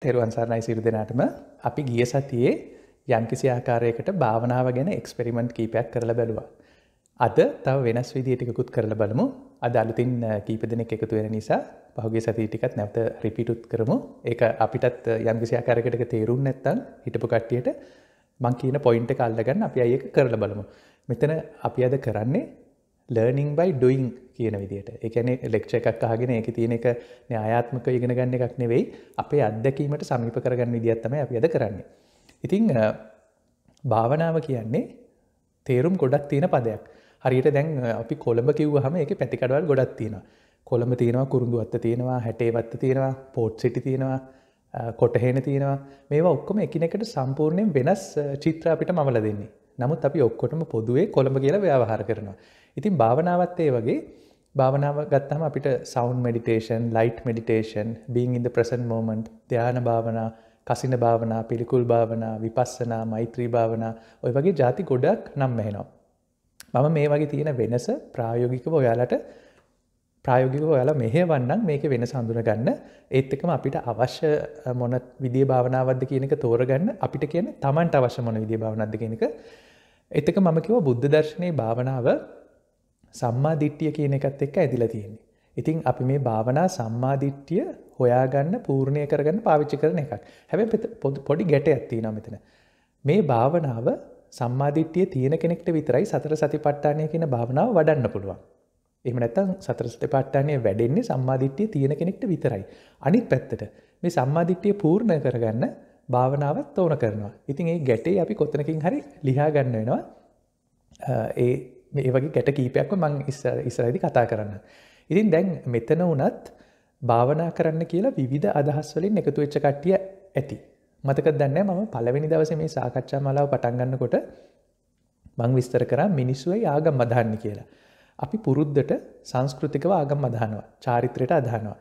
තෙරුවන් සරණයි සිරු දෙනාටම අපි ගිය සතියේ යම්කිසි ආකාරයකට භාවනාව ගැන එක්ස්පෙරිමෙන්ට් කීපයක් කරලා බැලවා. අද තව වෙනස් විදිටිකුත් කරල බලමු අද අලුතින් කීප දෙනෙක් එකතු වෙන නිසා පහුගේ සතිටිකත් නැවත රිපිටුත් කරමු ඒ අපිටත් යම්කිසි ආකාරකටක තේරුම් නැත්තන් හිටපු කට්ටියට මං කියන පොයින්ට කල්ලගන්න අපි අයක කරල බලමු. මෙතන අපි අද කරන්නේ ලර්නිං බයි ඩුයින් කියන විදිට එකන ලෙක්ෂ එකක් අහගෙන එක තියෙන එක න්‍යායාත්මක ඉගෙන ගන්න එකක් නෙවෙයි අපේ අත්දැකීමට සමීප කරගන්න විදිහත්තම අපි අද කරන්නේ. ඉතිං භාවනාව කියන්නේ තේරුම් ගොඩක් තියෙන පදයක් හරියට දැන් අපි කොළඹ කිව් හම එක පැතිකඩවල් ගොඩක් තියෙන කොළඹ තියෙනවා කුරුදුුවත්ත තියෙනවා හැටේවත්ත තියෙනවා පෝට් සිටි තියෙනවා කොටහෙන තියෙනවා මේවා ඔක්කොම එකනෙකට සම්පූර්ණයෙන් වෙනස් චිත්‍ර අපිට මවල දෙන්නේ නමුත් අපි ඔක්කොටම පොදුවේ කොළඹ කියලා ව්‍යවහර කරනවා. ඉතින් භාවනාවත්තේ වගේ භාවනාව ගත්තම අපිට සෞන් මඩිටේෂන් ලයිට් මඩිටේෂන් බීන් ඉද ප්‍රසන් මෝමන්ට් ධ්‍යාන භාවනා කසින භාවනා පිළිකුල් භාවනා විපස්සනා මෛත්‍රී භාවනා ඔය වගේ ජාති ගොඩක් නම් මෙහෙනවා. මම මේ වගේ තියෙන වෙනස ප්‍රායෝගිකව ඔයාලට ප්‍රායෝගික ඔයාලා මෙහෙවන්නම් මේක වෙන සඳුන ගන්න ඒත් එකම අපිට අවශ්‍ය මොන විදිිය භාවනාවද කියනක තෝරගන්න අපිට කියන තමන්ට අවශ්‍ය මොන විදිිය භාවනද කියනක එතක මම කිව බුද්ධ දර්ශනය භාවනාව සම්මා දිට්ටිය කියන එකත් එක්ක ඇදිලා තියෙන්නේ. ඉතින් අපි මේ භාවනා සම්මාධිට්ටිය හොයාගන්න පූර්ණය කරගන්න පාවිච්චි කරන එකක් හැබැ පොඩි ගැට ඇත්ති නමතන. මේ භාවනාව සම්මාධිට්්‍යය තියෙන කෙනෙක්ට විතරයි සතර සති පට්ටානය කියන භාවනාව වඩන්න පුළුවන්. එමනත්තන් සතරස්ත පට්ටානය වැඩෙන්නේ සම්මාධිට්්‍යය තියෙන කෙනෙක්ට විතරයි. අනිත් පැත්තට මේ සම්මාධිට්්‍යය පූර්ණ කරගන්න භාවනාවත් ඕන කරනවා. ඉතින් ඒ ගැටේ අපි කොත්තනකින් හරි ලිහාගන්න වෙනවා ඒ මේ වගේ කැට කීපයක් මං ඉස්සරදි කතා කරන්න. ඉතින් දැන් මෙතන වනත් භාවනා කරන්න කියලා විධ අදහස් වලින් එකතු වෙච්ච කට්ටිය ඇති. මතක දන්න මම පලවෙනි දවස මේ සාකච්ඡා මලාව පටන්ගන්නකොට මං විස්තර කර මිනිස්සුවයි ආගම් මධන්න කියලා. අපි පුරුද්ධට සංස්කෘතිකව ආගම් අදහනවා චාරිත්‍රයට අදහනවා.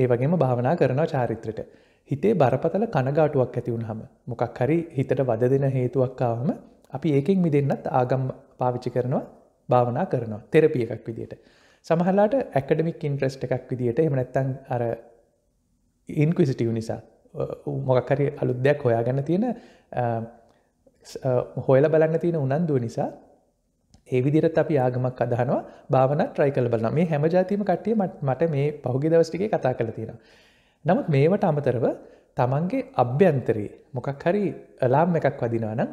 ඒ වගේම භාවනා කරනවා චාරිත්‍රයට. හිතේ බරපතල කනගාටුවක් ඇතිවුණ හම මොකක් හරි හිතට වද දෙෙන හේතුවක්කාවම අපි ඒකෙන් මිදන්නත් ආගම් පාවිච්චි කරනවා භාවනා කරනවා තෙරපිය එකක් විදිට සමහලාට ඇකඩමික් ඉන්ට්‍රස්් එකක් විදිට එමනැත්තන් අර ඉන්කවිසිටව නිසා මොකකරි අලුද්දයක් හොයාගන්න තියෙන හොයල බලන්න තියෙන උනන්දුව නිසා ඒ විදිරත් අපි ආගමක් අදහනවා භාවන ට්‍රයි කල් බලන මේ හැම ජාතිම කට්ටිය මට මේ පහුගි දවස්ටිගේ කතා කළ තියෙන. නමුත් මේවට අමතරව තමන්ගේ අභ්‍යන්තරයේ මොකක් හරි ලාම් එකක් වදිනවනම්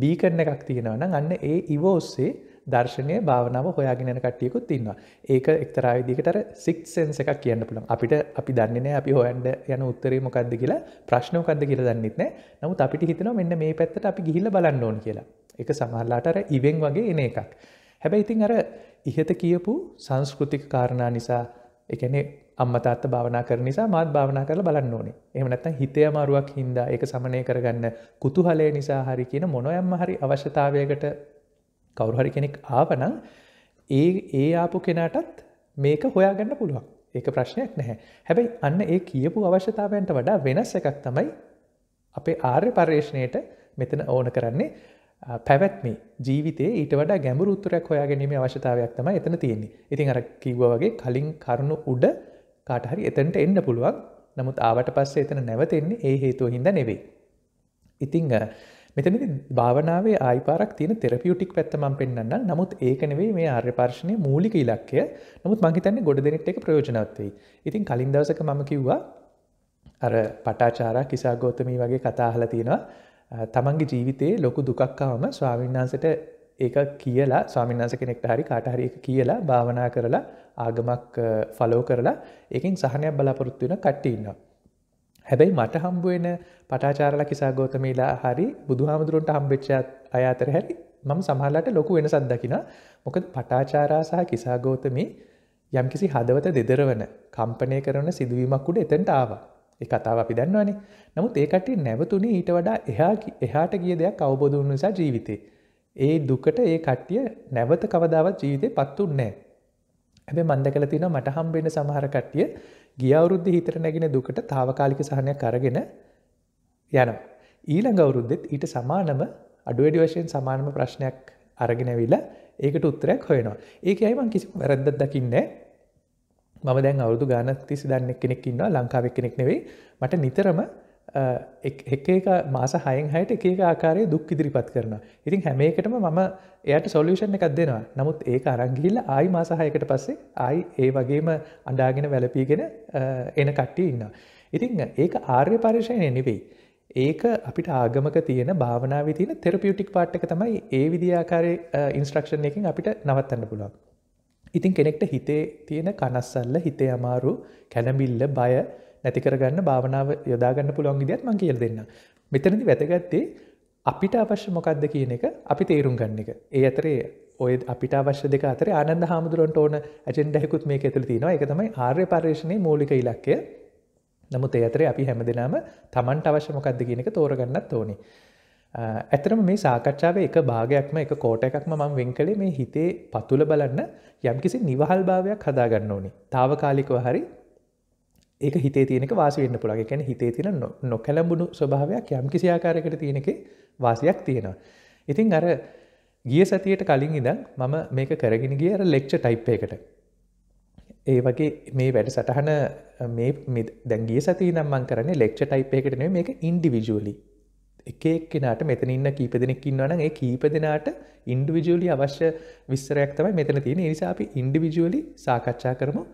බීකරන එකක් තියෙනවන අන්න ඒ ඉවෝස්සේ දර්ශනය භාවනාව හොයාගෙනන කට්ටියකුත් තින්නවා ඒක එක්තරාවිදිකටර සික් සෙන්ස එකක් කියන්න පුළන් අපිට අපි දන්නේනෑ අපි හොයන්ඩ යන උත්තරේ මොකක්ද කියලා ප්‍රශ්නෝකක්ද කියල දන්නෙත්නෑ නමුත් අපිට හිතන මෙන්න මේ පැත්තට අපි ගිහිල බලන්න ඕන් කියලා එක සමහල්ලාටර ඉවෙන් වගේ එන එකක් හැබැයි ඉතින් අර ඉහත කියපු සංස්කෘතික කාරණා නිසා එකන අම්මතාත්ත භාවනා කර නිසා මාත් භාවනා කරල බලන්න ඕනේ එහම නැත්තන් හිතය අමාරුවක් හින්දා ඒක සමනය කරගන්න කුතුහලය නිසා හරි කියන මොනොයම්ම හරි අවශ්‍යතාවයකට කවුරුහරි කෙනෙක් ආවනං ඒ ඒ ආපු කෙනාටත් මේක හොයාගන්න පුළුවන් ඒක ප්‍රශ්නයක් නැහැ හැබැයි අන්න ඒ කියපු අවශ්‍යතාවයන්ට වඩා වෙනස් එකක් තමයි අපේ ආර්ය පර්යේෂණයට මෙතන ඕන කරන්නේ පැවැත්ම ජීවිතේ ඊට වඩා ගැඹුරු උත්තරයක් හොයා ගැනීම අවශ්‍යතාවයක් තම එතන තියෙන්නේ ඉතින් අර කිව්ව වගේ කලින් කරුණු උඩ කාටහරි එතනට එන්න පුළුවන් නමුත් ආවට පස්සේ එතන නැවතෙන්නේ ඒ හේතුව හිද නෙවෙයි. ඉතිං මෙතනති භාවනාවේ ආයිපාරක් තියන තෙරපියුටික් පැත්තමම් පෙන්න්න නමුත් ඒකනවේ මේ ආර්යපාර්ශණය මූලික ඉලක්කය නමුත් මහිතන්නේ ගොඩ දෙනෙට් එක ප්‍රයෝජනත්වෙයි. ඉතින් කලින් දවසක මම කිව්වා අර පටාචාරා කිසා ගෝතමී වගේ කතාහල තියෙනවා තමන්ගේ ජීවිතයේ ලොකු දුකක්කාවම ස්වාවින්නාන්සට ඒක කියලා ස්වාමින්නාස කෙනෙක්ට හරි කාටහරි එක කියලා භාවනා කරලා ආගමක් ෆලෝ කරලා ඒකින් සහනයක් බලාපොරොත්තු වෙන කට්ටඉන්නවා. හැබැයි මට හම්බුවෙන පටාචාරල කිසා ගෝතමීලා හරි බුදුහාමුදුරුන්ට හම්බච්චත් අයාතර හැරි මම සමහල්ලට ලොකු වෙනසත් දකින මොකද පටාචාරා සහ කිසා ගෝතමී යම්කිසි හදවත දෙදරවන කම්පනය කරන සිදුවීමක් උඩ එතැන්ට ආවා ඒ කතාව අපි දන්නවානේ නමුත් ඒකටේ නැවතුනේ ඊට වඩා එහා එහාට ගිය දෙයක් අවබෝධ නිසා ජීවිතේ ඒ දුකට ඒ කට්ටිය නැවත කවදාවත් ජීවිතය පත්තුන්නෑ. ඇබේ මන්ද කල තින මට හම්බෙන සමහර කට්ටිය ගියවුරුද්ධ හිතර නැගෙන දුකට තාවකාලික සහනයක් කරගෙන යන. ඊළඟ අවුරුද්දෙත් ඊට සමානම අඩුවඩි වශයෙන් සමානම ප්‍රශ්නයක් අරගෙනවිල ඒකට උත්තරයක් හොයනවා ඒක අයිමන් කිසි වැරද්දත් දකින්නේ මම දැන් අවුදු ගාන තිසි දන්න කෙනෙක් ඉන්නවා ලංකාවක් කෙනෙක් නෙවෙයි මට නිතරම එක එක මාස හයින් හයට එක ආකාරය දුක් ඉදිරිපත් කරන ඉතින් හැම එකටම මම එයට සොලියෂන් එකක් දෙනවා නමුත් ඒ අරංගිහිල්ල ආයි මාසහයකට පස්සේ ආයි ඒ වගේම අඩාගෙන වැලපීගෙන එන කට්ටි ඉන්න. ඉතිං ඒක ආර්ය පර්ශයනය නෙවෙයි. ඒක අපිට ආගමක තියෙන භාවනාව තියන තෙරපියුටික් පාට්ක තමයි ඒ විදිආකාරය ඉන්ස්ට්‍රක්ෂන් එකින් අපිට නවත්තන්න පුළුවන්. ඉතින් කෙනෙක්ට හිතේ තියෙන කනස්සල්ල හිතේ අමාරු කැනබිල්ල බය නැති කරගන්න භාවනාව යොදාගන්න පුළුවන් විදිත් මං කියල දෙන්න. මෙතනදි වැදගත්තේ අපිට අවශ්‍ය මොකක්ද කියන එක අපි තේරුම් ගන්න එක. ඒ අතරේ ඔය අපිට අවශ්‍ය දෙක අතර ආනන්ද හාමුදුරන්ට ඕන ඇජෙන්ඩයකුත් මේ ඇතුළ තිනවා එක තමයි ආර්ය පර්ේෂණය මූලික ඉලක්කය නමුත් ඒ අතරේ අපි හැම දෙනාම තමන්ට අවශ්‍ය මොකක්ද කියනක තෝරගන්නත් ඕනි. ඇතරම මේ සාකච්ඡාව එක භාගයක්ම එක කෝට එකක්ම මං වෙන් කළේ මේ හිතේ පතුල බලන්න යම්කිසි නිවහල් භාවයක් හදාගන්න ඕනි තාවකාලිකව හරි ඒක හිතේ තියෙනක වාසිවෙන්න පුළග ැන හිතේ තියෙන නොකැලඹුණු ස්වභාවයක් යම් කිසියාකාරකට තියෙනක වාසියක් තියෙනවා. ඉතින් අර ගිය සතියට කලින් ඉදන් මම මේක කරගෙන ගිය අර ලෙක්ෂ ටයිප් එකට ඒ වගේ මේ වැඩ සටහන මේ දැගිය සති නම්මන් කරන ලෙක්ෂ ටයිප් එකට නෙ මේක ඉන්ඩිවිජුවලි එකක්ෙනට මෙතන ඉන්න කීප දෙනෙක් ඉන්නවන ඒ කීප දෙනාට ඉන්ඩිවිජුවලි අවශ්‍ය විස්සරයක් තමයි මෙතන තියෙන නිසාපි ඉන්ඩිවිජුවලි සාකච්ඡා කරමු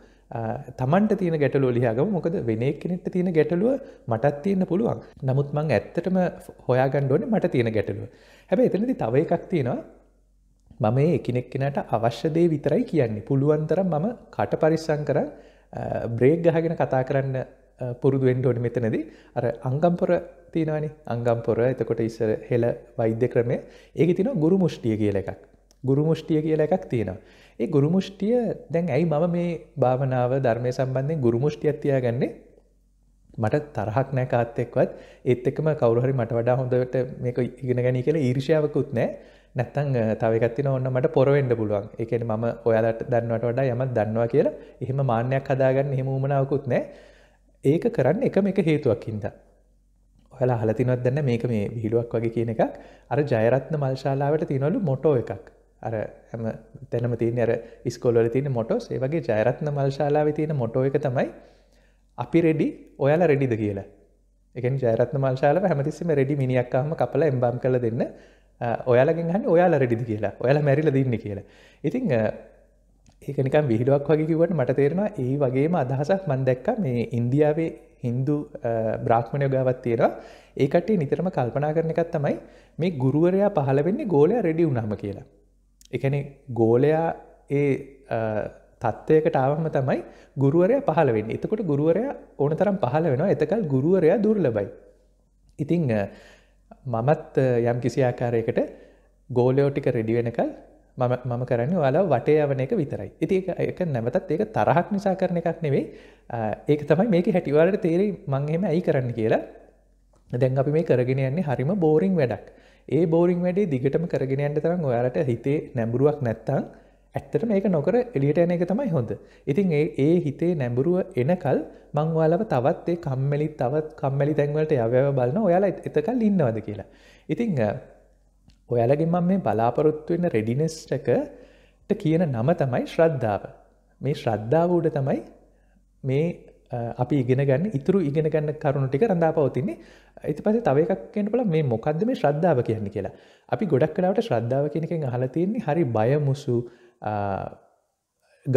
තමන්ට තියෙන ගැටලුව ලියාගම මොකද වෙනෙක් කෙනෙට තියෙන ගැටලුව මටත් තියන්න පුළුවන් නමුත් මං ඇත්තටම හොයාගණ්ඩෝන මට තියෙන ගැටලුව හැබ එතනති තව එකක් තියෙනවා මම එකනෙක් කෙනට අවශ්‍යදේ විතරයි කියන්නේ පුළුවන්තරම් මම කට පරිස්සං කර බ්‍රේක් ගහගෙන කතා කරන්න පුරුදුුවෙන්ට ඕන මෙතනද අර අංගම්පොර තියෙනවානි අංගම්පොර එතකොට ඉස්සර හෙළ වෛද්‍ය ක්‍රමය ඒක තින ගුරු මුෂ්ටිය කියල එකක් ගුරු මුෂ්ටිය කියල එකක් තියෙනවා ඒ ගුරුමුෂ්ටිය දැන් ඇයි මම මේ භාවනාව ධර්මය සම්බන්ධය ගුරුමුෂ්ටි ඇතියා ගන්නේ මට තරහක් නෑ කාත්තෙක්වත් ඒත් එකම කවරුහරි මට වඩා හොඳට මේක ඉගෙන ගැනී කියලා ඊර්ෂාවකුත් නෑ නැත්තං තවකත්තින ඔන්න මට පොරවෙන්ඩ පුළුවන් එකන ම ඔයාලට දන්නවට වඩා යමත් දන්නවා කියලා එහෙම මාන්‍යයක් හදාගන්න හෙමූමනාවකුත් නෑ ඒක කරන්න එකම එක හේතුවක්කින්ද ඔහලා හලතිනවත් දන්න මේක මේ විහිලුවක් වගේ කියන එකක් අර ජයරත්න මල්ශාලාවට තිනොලු මොටෝ එකක් අර හැම තැනම තියන අර ස්කොල්ල තින මොටෝස් ඒ වගේ ජයරත්න මල්ශාලාව තියෙන මොටෝ එක තමයි අපි රෙඩි ඔයාල රෙඩිද කියලා එක ජයරත් මල්ශාල හැමතිස්සම රෙඩි මිනිියක්කාම කපල එම්බම් කල දෙන්න ඔයාලගෙන් හන්න ඔයාල රෙඩිද කියලා ඔයාල මැරිල දෙන්න කියලා ඉතිං ඒකනිකම් විහිඩුවක් වගේකිවට මට තේරෙනවා ඒ වගේම අදහසක් මන් දැක්ක මේ ඉන්දියාවේ හින්දු බ්‍රාහ්මණය ගාවත් තියෙනවා ඒකට නිතරම කල්පනා කරන එකත් තමයි මේ ගුරුවරයා පහලවෙන්නේ ගෝලය රෙඩි උනාම කියලා එකන ගෝලයා ඒ තත්වයකට ආවම තමයි ගුරුවරය පහල වෙන්න එතකොට ගුරුවරය ඕන තරම් පහල වෙනවා එතකල් ගුරුවරයා දුර්ලබයි. ඉතිං මමත් යම් කිසි ආකාරයකට ගෝලයෝටික රෙඩිවෙනකල් මම කරන්න යාලා වටයවන එක විතරයි. ඉති එක නැමතත් ඒක තරහක් නිසා කරන එකක් නෙවෙයි ඒක තමයි මේක හැටිවාලට තේරෙ මංහෙම ඇයි කරන්න කියලා දැන් අපි මේ කරගෙන යන්නේ හරිම බෝරිං වැඩක්. ඒ බෝරිං වැඩේ දිගටම කරගෙනයන්ට තරම් ඔයාලට හිතේ නැඹුරුවක් නැත්තං ඇත්තට මේක නොකර එලියට යන එක තමයි හොඳ. ඉතින් ඒ ඒ හිතේ නැඹුරුව එනකල් මංවාලව තවත් ඒ කම්මැලි තවත් කම්මැලි තැන්වලට යවව බලන ඔයාලා එතකල් ඉන්නවද කියලා. ඉතිං ඔයාලගේ මම මේ බලාපොරොත්තු වෙන්න රෙඩිනෙස්ටකට කියන නම තමයි ශ්‍රද්ධාව. මේ ශ්‍රද්ධාව උඩ තමයි මේ අපි ඉගෙන ගන්න ඉතුරු ඉගෙන ගන්න කරුණු ටික රඳා පවතින්නේ ඇති පස තව එකක් කෙනපල මේ මොකක්ද මේ ශ්‍රද්ධාව කියන්නේ කියලා අපි ගොඩක් කලාවට ශ්‍රද්ධාව කෙනකෙන් අහලතියන්නේ හරි බයමුසු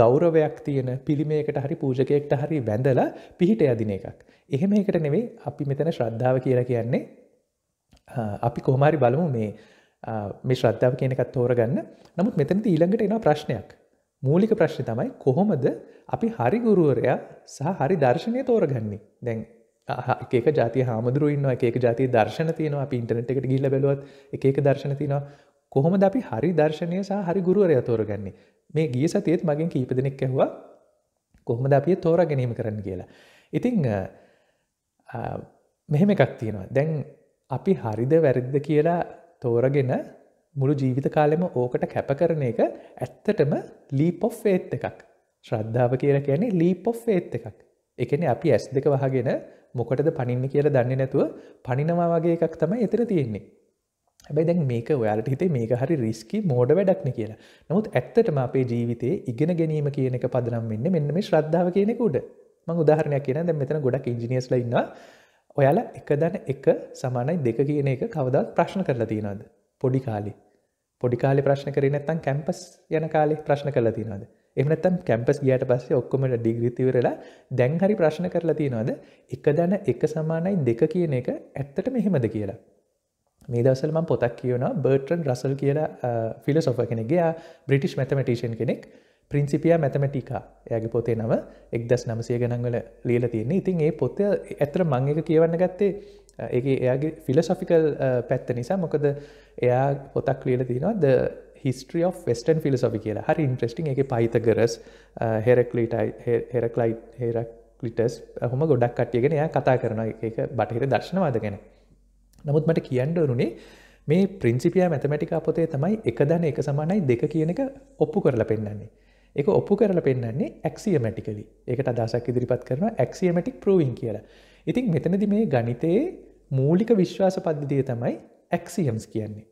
ගෞරවයක් තියෙන පිළිමේකට හරි පූජකයෙක්ට හරි වැඳලා පිහිට යදින එකක්. එහෙම එකට නෙවෙයි අපි මෙතන ශ්‍රද්ධාව කියලා කියන්නේ අපි කොහොමරි බලමු මේ මේ ශ්‍රද්ධාව කියනකත් තෝරගන්න නමුත් මෙතන ඊළඟට එන ප්‍රශ්නයක් මූලික ප්‍රශ්න තමයි කොහොමද අපි හරි ගුරුවරයා සහ හරි දර්ශනය තෝරගන්නේ දැන් එකක ජාති හාමුදුරුවන්න එකක ජාති දර්ශන තියනවා අප ඉටනට් එකට ගිල්ල බැලුවත් එකක දර්ශන තියනවා කොහොමද අපි හරි දර්ශනය සහ හරි ගුරුවරයා තෝරගන්නේ මේ ගිය සතියත් මගින් කීප දෙනෙක් ඇහවා කොහොමද අපිය තෝර ගැනීම කරන්න කියලා. ඉතිං මෙහෙම එකක් තියෙනවා දැන් අපි හරිද වැරද්ද කියලා තෝරගෙන මුළු ජීවිත කාලෙම ඕකට කැපකරන එක ඇත්තටම ලීපොෆ් ඒත් එකක් ශ්‍රද්ධාව කියලා කියන්නේ ලීපොෆ් ඒත් එකක් එකන අපි ඇස් දෙක වහගෙන මොකටද පනින්න කියලා දන්න නැතුව පනිනවා වගේ එකක් තමයි එතර තියෙන්නේ හැබයි දැන් මේක ඔයාලට හිතේ මේක හරි රිස්කි මෝඩ වැඩක්න කියලා නමුත් ඇත්තටම අපේ ජීවිතය ඉගෙන ගැනීම කියන එක පදනම් වෙන්න මෙන්න මේ ශ්‍රද්ධාව කියනෙකුඩ මං උදාහරණයක් කියෙන දැ මෙතන ගොඩක් ඉජිනියස්ලඉන්නවා ඔයාලා එක දැන එක සමානයි දෙක කියන එක කවදත් ප්‍රශ්න කරලා තියෙනද පොඩි කාලි පොඩි කාලි ප්‍රශ්න කරන ඇත්තම් කැම්පස් යන කාලෙ ප්‍රශ්න කරලා තිනවද එමනත්තම් කැම්පස් ගියට පස්සේ ඔක්කොමට ඩිග්‍රිතිවරලා දැන් හරි ප්‍රශ්න කරලා තියෙනවද එක දැන එක සමානයි දෙක කියන එක ඇත්තට මෙහෙමද කියලා මේ දවසල්ම පොතක් කියවනවා බර්ටන් රසල් කියලා ෆිලසොෆ කෙනෙගේ බ්‍රිටිෂ් මැතමටිෂන් කෙනෙක් ප්‍රින්සිපිය මැතමටිකා එයගේ පොතේ නව එක්දස් නමසය ගනන්වල ලියල තියන්නේ ඉතින් ඒ පොත ඇතර මං එක කියවන්න ගත්තේ ඒ එයාගේ ෆිලසොෆිකල් පැත්ත නිසා මොකද එයා පොතක් ලියල තිනවද හිස්ට්‍රිය of වෙස්ටන් ෆිලසොි කියලා හරි ඉන්ට්‍රෙස්ටිං එක පයිතගරස් හෙරක්ලටයි හෙරක්ලයි් හෙරක්ලිටස් හොම ගොඩක් කට්ියගෙන එයා කතා කරන එක බටහිර දර්ශනවාද ගැන නමුත් මට කියන්ඩරුණේ මේ ප්‍රින්සිපිය මැතමැටික පොතේ තමයි එක දැන එක සමානයි දෙක කියන එක ඔප්පු කරලා පෙන්න්නන්නේ එක ඔප්පු කරලා පෙන්න්නේ ඇක්සියමටිකලි එකට අදසක් ඉදිරිපත් කරන ඇක්සියමටික් පරුවන් කියලා ඉතින් මෙතනද මේ ගනිතයේ මූලික විශ්වාස පද්ධතිය තමයි ඇක්සියම්ස් කියන්නේ.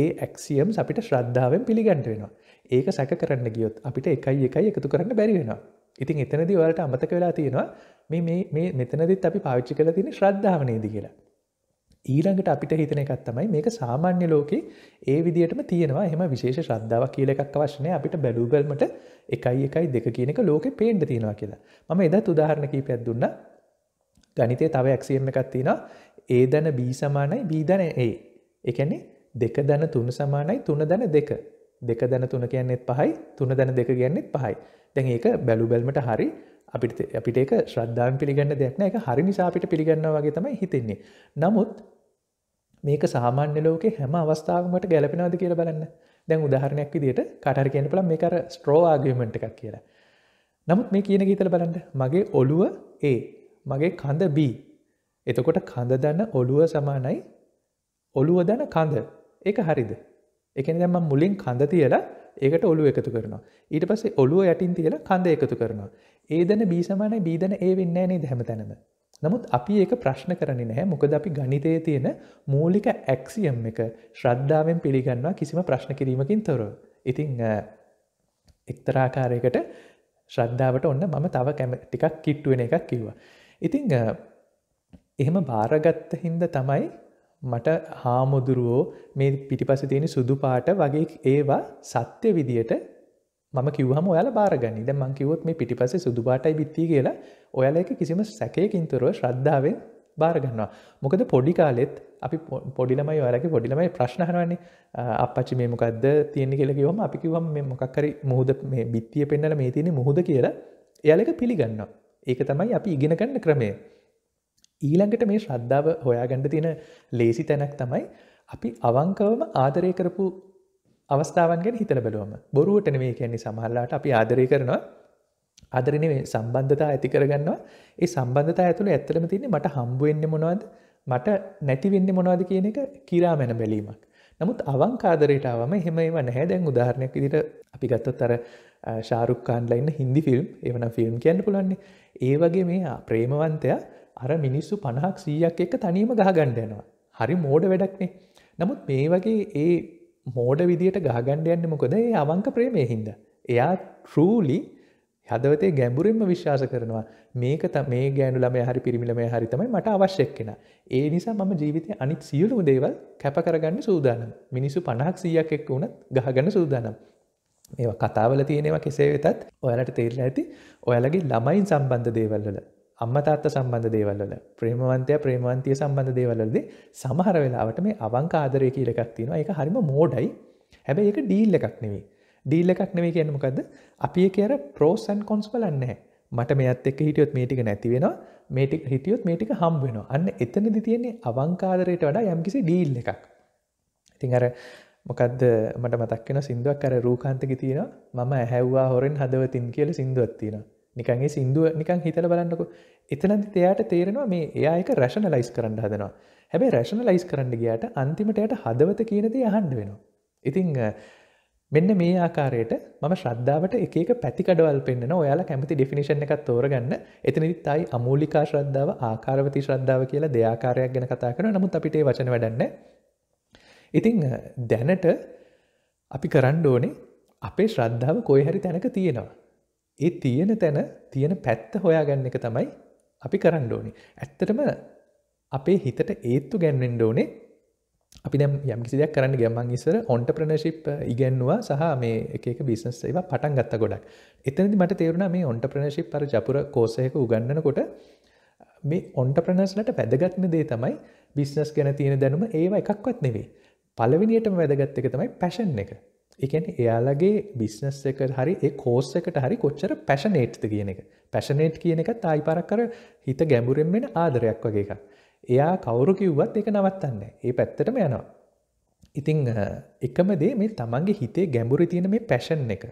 ඒ ඇක්සියම්ස් අපිට ශ්‍රද්ධාවෙන් පිළිගන්ට වෙනවා. ඒක සැක කරන්න ගියොත් අපිට එකයි එකයි එකතු කරන්න බැරි වෙනවා. ඉතින් එතනදි වලට අමතක වෙලා තියෙනවා මේ මෙතනදිත් අපි පාවිච්චි කළ තින ශ්‍රද්ධාවනේද කියලා. ඊළඟට අපිට හිතන එකත් තමයි මේක සාමාන්‍ය ලෝකේ ඒ විදිටම තියෙනවා එහම විශේෂ ශ්‍රද්ධාව කියල එකක් වශනය අපිට බැලූබල්මට එකයි එකයි දෙක කියනක ලෝකෙ පේන්ඩ තියෙනවා කියලා මම එදත් උදාහරණ කීපයක් දුන්න ගනිතේ තව ඇක්සියම් එකක් තියෙන ඒ දැන බී සමානයි බී දැන ඒ එකන්නේ දෙක දැන තුන සමානයි තුන දැන දෙක දෙක දැන තුන කියන්නෙත් පහයි තුන දැන දෙක කියන්නෙත් පහයි දැන් ඒක බැලු බැල්මට හරි අපිට අපිට ඒක ශ්‍රද්ධාන් පිළිගන්න දෙයක්න එක හරි නිසාපිට පිළිගන්න වගේ තමයි හිතෙන්නේ නමුත් මේක සාමාන්‍ය ලෝකෙ හැම අවස්ථාවමට ගැලපෙනවාද කියලා බලන්න දැන් උදාහරණයක් විදිට කටර කියන පලම් මේ කර ස්ට්‍රෝආගමට එකක් කියලා නමුත් මේ කියන ගීතල බලන්න මගේ ඔලුව ඒ මගේ කඳ B. එතකොට කඳ දන්න ඔළුව සමානයි ඔළුව දන කඳ එක හරිද. එකන දම මුලින් කඳ තියලා ඒකට ඔලු එකතු කරනවා. ඊට පස්සේ ඔලුව යටින් තියලා කඳ එකතු කරනවා. ඒදන බීසමානයි බීදන ඒ වෙන්නේ නේද හැම තැනම. නමුත් අපි ඒක ප්‍රශ්න කරන නැහැ මොකද අපි ගනිතය තියෙන මූලික ඇක්සියම් එක ශ්‍රද්ධාවෙන් පිළිගන්නවා කිසිම ප්‍රශ්න කිරීමකින් තොරව. ඉතිං එක්තරාකාරයකට ශ්‍රද්ධාවට ඔන්න මම තව කැම ටිකක් කිට්ටුවෙන එකක් කිව්වා. ඉතිං එහෙම භාරගත්ත හින්ද තමයි මට හාමුදුරුවෝ මේ පිටිපස තියෙන සුදු පාට වගේ ඒවා සත්‍ය විදියට මම කිවහම ඔයාල බාරගනි ද මංකිවොත් මේ පිටිපස සුදුපාටයි බිත්ති කියලා ඔයාල එක කිසිම සැකයකින්තුරව ශ්‍රද්ධාවෙන් බාරගන්නවා මොකද පොඩි කාලෙත් අපි පොඩිලමයි ඔයාලගේ පොඩිලමයි ප්‍රශ්නහරවන්නේ අපච්චි මේ මොකක්ද තියෙන කියලා කිවම අපි කිවම මේ මොකක්කරි මුහද මේ බිත්තිය පෙන්නල මේ තියෙන මුහද කියලා එයාලක පිළිගන්නවා ඒක තමයි අපි ඉගෙන ගන්න ක්‍රමය. ඊළඟට මේ ශ්‍රද්ධාව හොයාගණඩ තියෙන ලේසි තැනක් තමයි අපි අවංකවම ආදරය කරපු අවස්ථාවන් ගැන හිතන බලුවම බොරුවට නෙමේ කියන්නේ සමහරලාට අපි ආදරය කරනවා ආදරණ මේ සම්බන්ධතා ඇති කරගන්නවා ඒ සම්බන්ධතා ඇතුළ ඇත්තලම තින්නේ මට හම්බුවෙන්න්න මොනවද මට නැතිවෙන්න මොනවද කියන එක කිරා මැන බැලීමක්. නමුත් අවංකාදරයටාවම හෙම ඒව නැහැ දැන් උදාහරණයක් විදිට අපි ගත්තොත් අර ශාරුක් කාන්ඩලයින්න හින්දි ෆිල්ම් එවන ෆිල්ම් කියන්න පුලන්නේ ඒ වගේ මේ ප්‍රේමවන්තය අර මිනිස්සු පණහක් සීයක් එක තනීම ගහගණ්ඩ යනවා. හරි මෝඩ වැඩක්නේ. නමුත් මේ වගේ ඒ මෝඩ විදියට ගාගණ්ඩ යන්න මොකද ඒ අවංක ප්‍රේමය හින්ද. එයා ට්‍රූලි හදවතේ ගැඹුරින්ම විශ්වාස කරනවා මේක ත මේ ගෑනුලම හරි පිරිමිලම හරිතමයි මට අවශ්‍යක්කෙන. ඒ නිසා මම ජීවිතය අනිත් සියලුම දේවල් කැප කරගන්න සූදානම් මිනිසු පණහක් සීයක් එක්ක වුණත් ගහගන්න සූදානම් මේ කතාවල තියෙනවා කෙසේ වෙතත් ඔයාලට තේරලා ඇති ඔයාලගේ ළමයින් සම්බන්ධ දේවල්වල අම්මතාත්ත සම්බන්ධ දේවල්වල ප්‍රේමවන්තය ප්‍රේමවන්තිය සම්බන්ධ දේවල්ලද සමහර වෙලාවට මේ අවංක ආදරය කියල එකක් තියෙනවා එක හරිම මෝඩයි හැබැ එක ඩීල් එකක් නෙවේ ඩීල් එකක් නෙවේ කියන්නමකද අපි කියර ප්‍රෝසන් කොන්ස් බලන්නේ මට මෙත් එක් හිටියොත් මේටික නැතිවෙන මේටික් හිටියොත් මේටික හම් වෙන අන්න එතනදි තියෙන්නේ අවංකාදරයට වඩා යම්කිසි ඩීල් එකක් ඉතිං අර මොකක්ද මට මතක්කෙන සිින්දුවක් කර රූකාන්තක තියෙන මම ඇහැව්වා හොරෙන් හදවතින් කියල සිින්දුවත්තින නිකන්ගේ සිින්දුව නිකං හිතල බලන්නකු එතනන්ති තයාට තේරෙනවා මේ ඒයක රැෂණ ලයිස් කරන්න හදනවා හැබැයි රැෂණ ලයිස් කරන්න ගයාට අන්තිමටයට හදවත කියනති අහන්ඩ වෙනවා. ඉතිං මෙන්න මේ ආකාරයට මම ශ්‍රද්ධාවට එක පැතිකඩවල් පෙන්න්න ඔයාලා කැමති ඩිෆිනිශන් එකක් තෝරගන්න එතනනිත් අයි අමූලිකා ශ්‍රද්ධාව ආකාරවති ශ්‍රද්ධාව කියලා දෙආකාරයක් ගැන කතා කරන නමුත් අපිටේ වචන වැඩන්න ඉතිං දැනට අපි කරන්න ඕනේ අපේ ශ්‍රද්ධාව කොයිහරි තැනක තියෙනවා. ඒ තියෙන තැන තියෙන පැත්ත හොයා ගැන්න එක තමයි අපි කරන්න ඕනේ. ඇත්තටම අපේ හිතට ඒත්තු ගැන්වෙන්ඩ ඕනේ අපි දැම් යම්කිසි දෙයක් කරන්න ගැමන් ඉස්සර ඔන්ට ප්‍රනශිප් ඉගැන්නවා සහ මේ එකක බිස්නස් ඒවා පටන් ගත්ත ගොඩක් එතනදි මට තේරුණ මේ ඔන්ට ප්‍රනශිප් පර ජපුර කෝසයක උගන්නකොට මේ ඔන්ට ප්‍රනස්ලට වැදගත්න දේ තමයි බිස්නස් ගැන තියෙන දැනුම ඒවා එකක්වත් නෙවේ පලවිනියටම වැදගත්ත එක තමයි පැෂන් එක එකන එයාලගේ බිස්නස් එක හරි කෝස් එකට හරි කොච්චර පැෂනේට්ද කියන එක පැෂනේට් කියන එක තායි පරක් කර හිත ගැඹුරෙන් වෙන ආදරයක් වගේ එක එයා කවුරු කිව්වත් එක නවත්තන්න ඒ පැත්තටම යනවා ඉතිං එකම දේ මේ තමන්ගේ හිතේ ගැඹුරි තියෙන මේ පැෂන් එක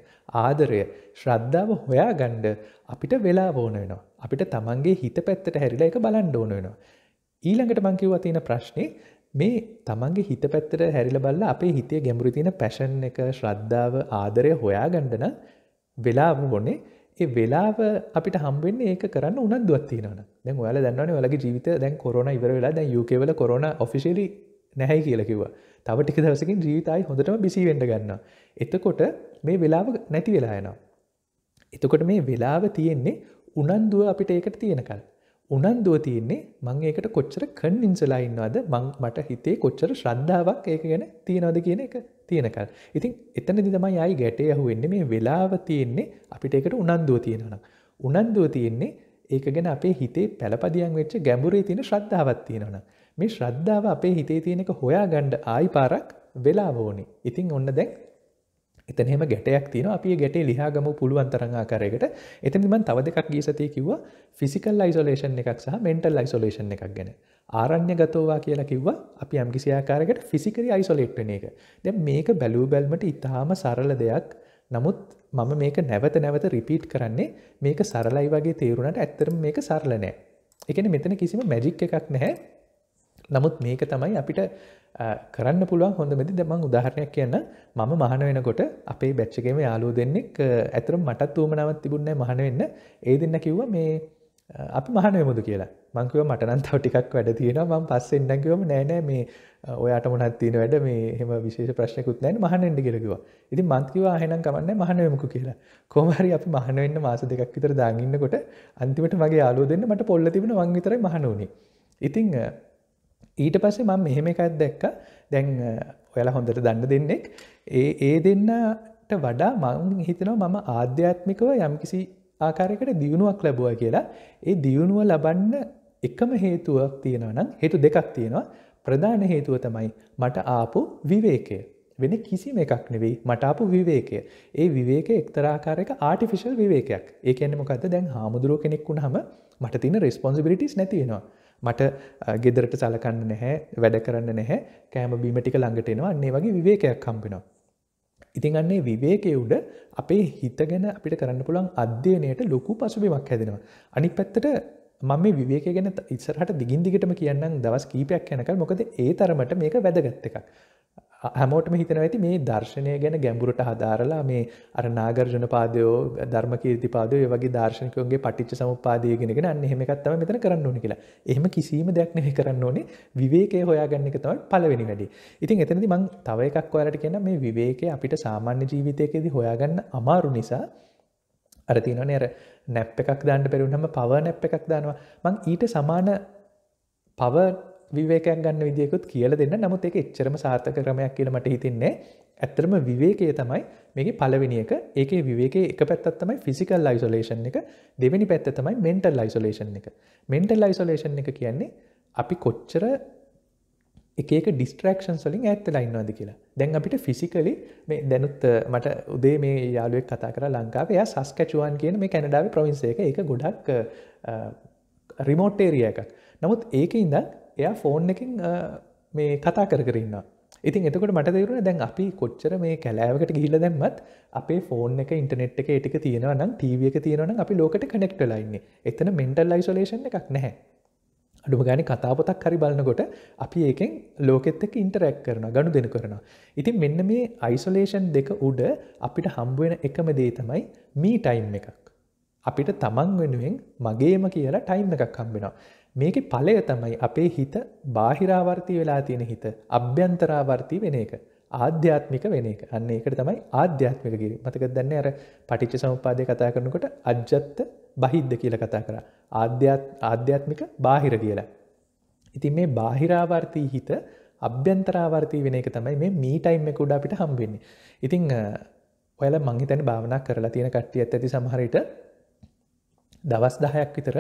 ආදරය ශ්‍රද්ධාව හොයා ගණ්ඩ අපිට වෙලා ඕන වෙනවා අපිට තමන්ගේ හිත පැත්තට හැරිලා එක බලන්ඩ ඕන වෙනවා ඊළඟට මංකිවවා තියෙන ප්‍රශ්නේ මේ තමන්ගේ හිත පැත්තර හැරිල බල්ල අපේ හිතේ ගැඹුරු තියෙන පැශන් එක ශ්‍රද්ධාව ආදරය හොයා ගණ්ඩන වෙලාම ගොන්නේ ඒ වෙලාව අපිට හම්බෙන් ඒක කරන්න උනත් දුවත්තිනවන දැන් ඔයාල දන්නවන වලගේ ජීවිත දැන් කොරන ඉවර වෙලා දැන් යුකවල කොරන ඔෆිසිලි නැහැයි කියලකිව තව ටික දවසකින් ජීවිතයි හොඳටම බිසි වෙන්ඩ ගන්න එතකොට මේ වෙලාව නැති වෙලායනවා එතකොට මේ වෙලාව තියෙන්නේ උනන්දුව අපිට ඒකට තියෙනකල් උනන්දුව තියන්නේ මං ඒකට කොච්චර කන්නින්සලා ඉන්නවාද මං මට හිතේ කොච්චර ශ්‍රද්ධාවක් ඒක ගැන තියෙනවද කියන එක තියෙනකල් ඉතින් එතනදි තමයි අයි ගැටේ යහුවෙන්නේ මේ වෙලාව තියෙන්නේ අපිට ඒකට උනන්දුව තියෙනනම් උනන්දුව තියෙන්නේ ඒක ගැන අපේ හිතේ පැලපදියන් වෙච්ච ගැඹුරේ තියෙන ශ්‍රද්ධාවක් තියෙනවනම් මේ ශ්‍රද්ධාව අපේ හිතේ තියෙනක හොයා ගණ්ඩ ආයි පාරක් වෙලා ඕනි ඉතින් ඔන්න දැන් එතනම ගැටයක් තින අපි ගැටේ ලිහාගම පුළුවන් තරංආකාරයකට එතනිම තව දෙකක් ගිය සතිය කිව්ව ෆිසිකල් යිසොලේෂන් එකක් සහ මෙන්ටල් යිසොලේෂන් එකක් ගැන ආරණ්‍ය ගතෝවා කියලා කිව්ව අපි යම්කිසිආකාරකට ෆිසිකරි යිසොලේට්න එක දැ මේක බැලූ බැල්මට ඉතාහාම සරල දෙයක් නමුත් මම මේක නැවත නැවත රිපීට් කරන්නේ මේක සරලයි වගේ තේරුණට ඇත්තරම මේක සරලනෑ එකන මෙතන කිසිම මැජික් එකක් නැහැ නමුත් මේක තමයි අපිට කරන්න පුළුවන් හොඳ මෙදි දමං උදාහරණයක් කියන්න මම මහන වෙනකොට අපේ බැච්චගේම යාලෝ දෙන්නෙක් ඇතරම් මටත් වූමනාවත් තිබුණ මහන වෙන්න ඒ දෙන්න කිව්ව මේ අපි මහනයමුදු කියලා මංකව මටනන්තව ටිකක් වැඩ තියෙන ම පස්ස එඩකිවම නෑනෑ මේ ඔයාට මොනත් තියෙන වැඩ මේ හෙම විශේෂ ප්‍රශ්නකුත් නෑන මහනෙන්ඩ කියෙරකිවා ඉති මන්තකිවා හනම් කමන්න මහනයමකු කියලා කෝමහරි අපි මහනවෙන්න මාස දෙකක් විතර දාගන්නකොට අන්තිමට මගේ යාලෝ දෙන්න මට පොල්ල තිබෙන වංගිතර මහනුණේ ඉතිං ඊට පස්සේ මම මෙහෙම එකක් දැක්ක දැන් ඔයල හොඳට දන්න දෙන්නෙක් ඒ ඒ දෙන්නට වඩා මං හිතනවා මම ආධ්‍යාත්මිකව යම්කිසි ආකාරයකට දියුණුවක් ලැබුව කියලා ඒ දියුණුව ලබන්න එකම හේතුවක් තියෙනවා නම් හේතු දෙකක් තියෙනවා ප්‍රධාන හේතුව තමයි මට ආපු විවේකය වෙන කිසිම එකක් නෙවෙයි මටාපු විවේකය ඒ විවේක එක්තරාකාරක ආටිෆිශල් විවේකයක් ඒ එන්නමකද දැන් හාමුදුරුව කෙනෙක් වුණ හම මට තින රෙස්පොන්සිබිලිටස් නැතිවෙනවා මට ගෙදරට සලකන්න නැහැ වැඩ කරන්න නැහැ කෑම බීමටික ළඟටෙනවා අන්නේ වගේ විවේකයක් කම්පිනවා. ඉතින් අන්නේ විවේකය උඩ අපේ හිත ගැන අපිට කරන්න පුළන් අධ්‍යයනයට ලොකු පසුබිමක් හැදෙනවා. අනි පැත්තට මම මේ විවේක ගැන ඉස්සරහට දිගින් දිගටම කියන්නම් දවස් කීපයක් යැනකල් මොකද ඒ තරමට මේක වැදගත්ත එකක්. හැමෝටම හිතන ඇති මේ දර්ශනය ගැන ගැඹුරට හදාරලා මේ අර නාගර්ජන පාදයෝ ධර්ම කීර්තිපාදය වගේ දර්ශනකයන්ගේ පටිච්ච සමුපාදයගෙනගෙන අන්න එහෙමකත්තම මෙතන කරන්න ඕනි කියලා එහම කිසිීම දෙයක් නෙහ කරන්න ඕනේ විවේකය හොයාගන්න එක තවට පලවෙනි වැඩි ඉතින් එතනදි මං තව එකක් ඔයාලට කියන්න මේ විවේකය අපිට සාමාන්‍ය ජීවිතයකෙදි හොයාගන්න අමාරු නිසා අරතිනවනේ අර නැප් එකක් දාන්න පෙරුණම පව නැප් එකක් දානවා මං ඊට සමාන පව විවේකයක් ගන්න විදියකුත් කියල දෙන්න නමුත් එක එච්චරම සාර්ථක ක්‍රමයක් කියලමට හිතින්නේ ඇත්තරම විවේකය තමයි මේක පලවෙනික ඒක විවේක එක පැත්තත්තමයි ෆිසිකල් ලයිසොලේෂන් එක දෙවැනි පැත්ත තමයි මෙන්ටල් ලයිසොලේෂන් එක මෙන්ටල් ලයිසොලේෂන් එක කියන්නේ අපි කොච්චර එකක ඩිස්ට්‍රක්ෂන් සලින් ඇත්ත ලයින්නවාද කියලා දැන් අපිට ෆිසිකලි මේ දැනුත් මට උදේ මේ යාළුවෙක් කතා කර ලංකාව එයා සස්කැචුවන් කියන මේ කැනඩාව ප්‍රවින්සේක එක ගොඩක් රිමෝට්ටේරිය එකක් නමුත් ඒක ඉඳක් එයා ෆෝන් එකින් මේ කතා කර කරන්න ඉතින් එතකට මට තේරුණ දැන් අපි කොච්චර මේ කැලෑවකට ගිහිල දැම්මත් අපේ ෆෝන් එක ඉන්ටනෙට් එක එටික තියෙනවනම් ටීවිය එක තියෙනවන අපි ලෝකට කනෙක්ට ලයින්නේ එතන මෙන්ටල් ලයිසොලේෂන් එකක් නැහැ අඩුම ගාන කතාපතක් හරි බලන්නකොට අපි ඒකෙන් ලෝකෙත් එක ඉන්ටරැක් කරන ගණු දෙන කරන ඉතින් මෙන්න මේ අයිසොලේෂන් දෙක උඩ අපිට හම්බුවෙන එකම දේ තමයි මී ටයිම් එකක් අපිට තමන් වෙනුවෙන් මගේම කියලා ටයිම් එකක් හම්බෙනවා මේක පලය තමයි අපේ හිත බාහිරාවර්තී වෙලා තියෙන හිත අභ්‍යන්තරාවර්තී වෙන එක ආධ්‍යාත්මික වෙන එක අන්න ඒකට තමයි ආධ්‍යාත්මික කිරි මතක දන්න අර පටිච්ච සමුපාදය කතා කරනකොට අජ්ජත්ත බහිද්ද කියල කතා කර ආධ්‍යාත්මික බාහිර කියලා. ඉතින් මේ බාහිරාවර්තී හිත අභ්‍යන්තරාවර්තී වෙන එක තමයි මේ මීටයිම් එක උඩා අපිට හම්බෙන්නේ. ඉතිං ඔයල මංහිතන භාවනා කරලා තියෙන කට්ටිය ඇති සමහරට දවස් දහයක් විතර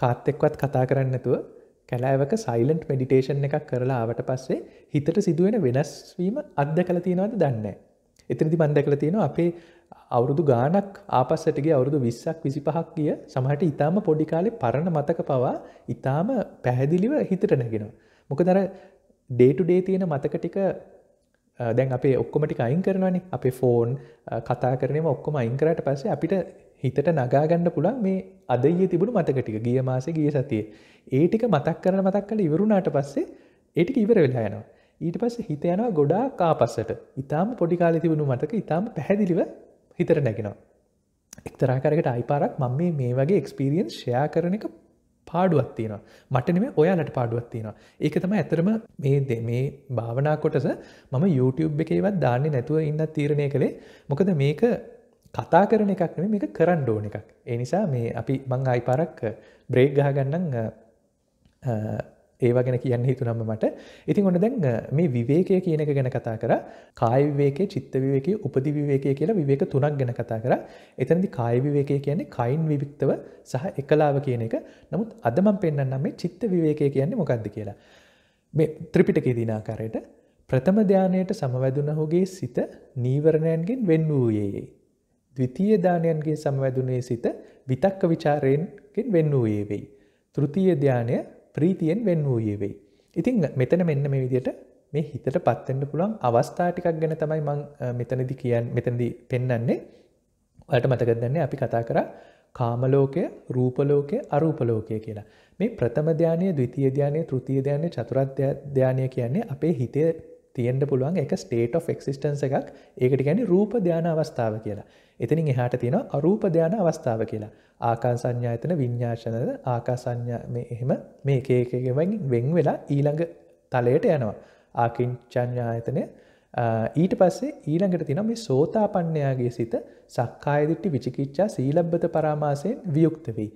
කාත් එක්වත් කතා කරන්න නැතුව කැලෑවක සයිලන්ට් මෙඩිටේෂන් එකක් කරලා ආවට පස්සේ හිතට සිදුවෙන වෙනස්වීම අද්ද කළ තියෙනවද දන්න. එතරදි බන්දකල තියෙනවා අපේ අවුරුදු ගානක් ආපස්සටගේ අවුරුදු විස්සක් විසි පහක් ගිය සමහට ඉතාම පොඩිකාලෙ පරණ මතක පවා ඉතාම පැහැදිලිව හිතට නැගෙනවා. මොක දර ඩේටුඩේ තියෙන මතකටික දැන් අපේ ඔක්කොමටි අයින් කරනවනි අපේ ෆෝන් කතා කරනම ඔක්කොම අයිංකරට පස්සේ අපිට හිතට නගාගන්න පුළා මේ අදයේ තිබුණු මතකටික ගිය මාස ගිය සතිය ඒටික මතක් කරන මතක් කල ඉවරුණාට පස්සේ ඒටික ඉවර වෙලා යනවා ඊට පස්ස හිත යනවා ගොඩා කාපස්සට ඉතාම පොඩිකාලි තිබුණු මතක ඉතාම පැහැදිලිව හිතර නැගෙනවා එක්තරාකරකට අයිපාරක් මම මේ වගේ එක්ස්පිරියන්ස් ෂයා කරන එක පාඩුවත්තියන මටනම ඔයාලට පාඩුවත්තියෙන ඒක තම ඇතරම මේ දෙ මේ භාවනා කොටස මම YouTube එකේවත් දාන්නේ නැතුව ඉන්න තීරණය කළේ මොකද මේක කතා කරන එකක් නෙ මේක කරන්න ඕන එකක් එනිසා මේ අපි මං අයිපාරක් බ්‍රේක් uh, ගහගන්නන් uh, uh, ඒවා ගැන කියන්න හිතුනම්ම මට ඉතින් ඔන්න දැන් මේ විවේකය කියන එක ගැන කතා කර කායවිවේකේ චිත්තවිවේක උපදිවිවේකය කියලා විවේක තුනක් ගැන කතා කර එතනදි කායවිවේකය කියන්නේ කයින් විවික්තව සහ එකලාව කියන එක නමුත් අදමම් පෙන්න්නම් මේ චිත්ත විවේකය කියන්නේ මොකක්ද කියලා මේ ත්‍රිපිටකේ දිනාකාරයට ප්‍රථම ධ්‍යානයට සමවැදුනහුගේ සිත නීවරණයන්ගෙන් වෙන් වූයේයි ද්විතීය ධානයන්ගේ සමවැදුනේ සිත විතක්ක ਵਿਚාරයෙන්කින් වෙන් වූයේ වෙයි. තෘතීය ධානය ප්‍රීතියෙන් වෙන් වූයේ වෙයි. ඉතින් මෙතන මෙන්න මේ විදිහට මේ හිතට පත්වෙන්න පුළුවන් අවස්ථා ටිකක් ගැන තමයි මං මෙතනදි කියන් මෙතනදී පෙන්වන්නේ. ඔයාලට මතක දන්නේ අපි කතා කරා කාමලෝකය රූපලෝකය අරූපලෝකය කියලා. මේ ප්‍රථම ධානය ද්විතීය ධානය තෘතීය ධානය චතුරාර්ය ධානය කියන්නේ අපේ හිතේ තියෙන්න පුළුවන් එක ස්ටේට් ඔෆ් එක්සිස්ටන්ස් එකක් ඒකට කියන්නේ රූප ධාන අවස්ථාව කියලා. එතනින් එහාට තියෙන අරූප ධ්‍යාන අවස්ථාව කියලා. ආකා සංඥායතන විඤ්ඤාසනද ආකා සංඥා මේ එහෙම මේ එක එකකෙන් වෙන් වෙලා ඊළඟ තලයට යනවා. ආකින්චඤ්ඤායතනය ඊට පස්සේ ඊළඟට තින මේ සෝතාපන්නයාගේ සිත සක්කායදිට්ටි විචිකිච්චා සීලබ්බත පරාමාසයෙන් වියුක්ත වී.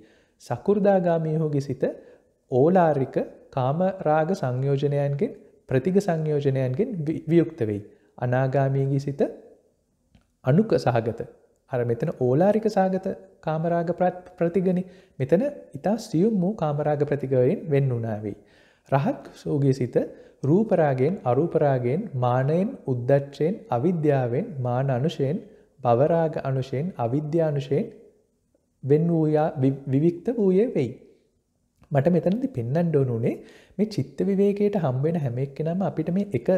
සකුර්දාගාමීහෝගේ සිත ඕලාරික කාමරාග සංයෝජනයන්ගෙන් ප්‍රතිග සංයෝජනයන්ගෙන් වියුක්ත වෙයි. අනාගාමීගේ සිත අනුක සහගත හර මෙතන ඕලාරික සාගත කාමරාග ප්‍රතිගනි මෙතන ඉතා සියුම් වූ කාමරාග ප්‍රතිගවයෙන් වෙන් වුණාවේ. රහත් සෝගේ සිත රූපරාගෙන් අරූපරාගෙන් මානයෙන් උද්දච්චයෙන් අවිද්‍යාවෙන් මාන අනුෂයෙන් බවරාග අනුෂයෙන් අවිද්‍යානුෂයෙන් වෙන් වූයා විවික්ත වූයේ වෙයි. මට මෙතනදි පෙන්න්නට ඕනුනේ මේ චිත්ත විවේකයට හම්බෙන හැමෙක් නම අපිට මේ එක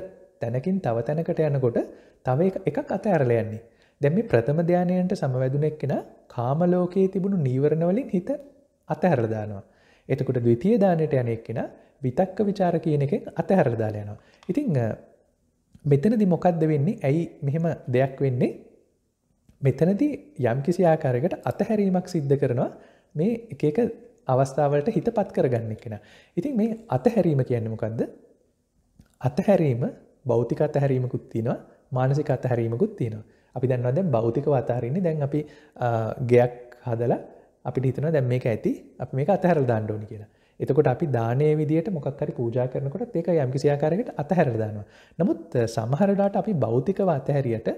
තැනකින් තව තැනකට යනකොට තව එක අත ඇරලයන්නේ. දැම ප්‍රථම ධ්‍යානයන්ට සමවැදුනෙක් කෙන කාමලෝකයේ තිබුණු නීවරණවලින් හිත අතහැරදානවා. එතකොට දවිතිය දානයට යනෙක් කෙන විතක්ක විචාර කියන එකෙන් අතහැරදාලයනවා. ඉතිං මෙතනදි මොකක්ද වෙන්නේ ඇයි මෙහෙම දෙයක් වෙන්නේ මෙතනදි යම්කිසි ආකාරකට අතහැරීමක් සිද්ධ කරනවා මේ එකක අවස්ථාවලට හිත පත් කරගන්න කෙන. ඉතින් මේ අතහැරීම කියන්නමකක්ද අතහැරීම බෞතික අතහැරීමකුත් තියෙනවා මානසික අතහැරීමකුත් තියෙනවා. අපි දන්නවා දැන් භෞතික වතාරන්නේ දැන් අපි ගයක් හදලා අපි හිතන දැම් මේක ඇති අප මේක අතහැරල් දාණ්ඩෝනි කියලා එතකොට අපි දානය විදිට මොක්කරි පූජා කරනකොට ඒක යම්කිසියාකාරකට අතහැර දානවා. නමුත් සමහරලාට අපි භෞතිකව අතහැරියට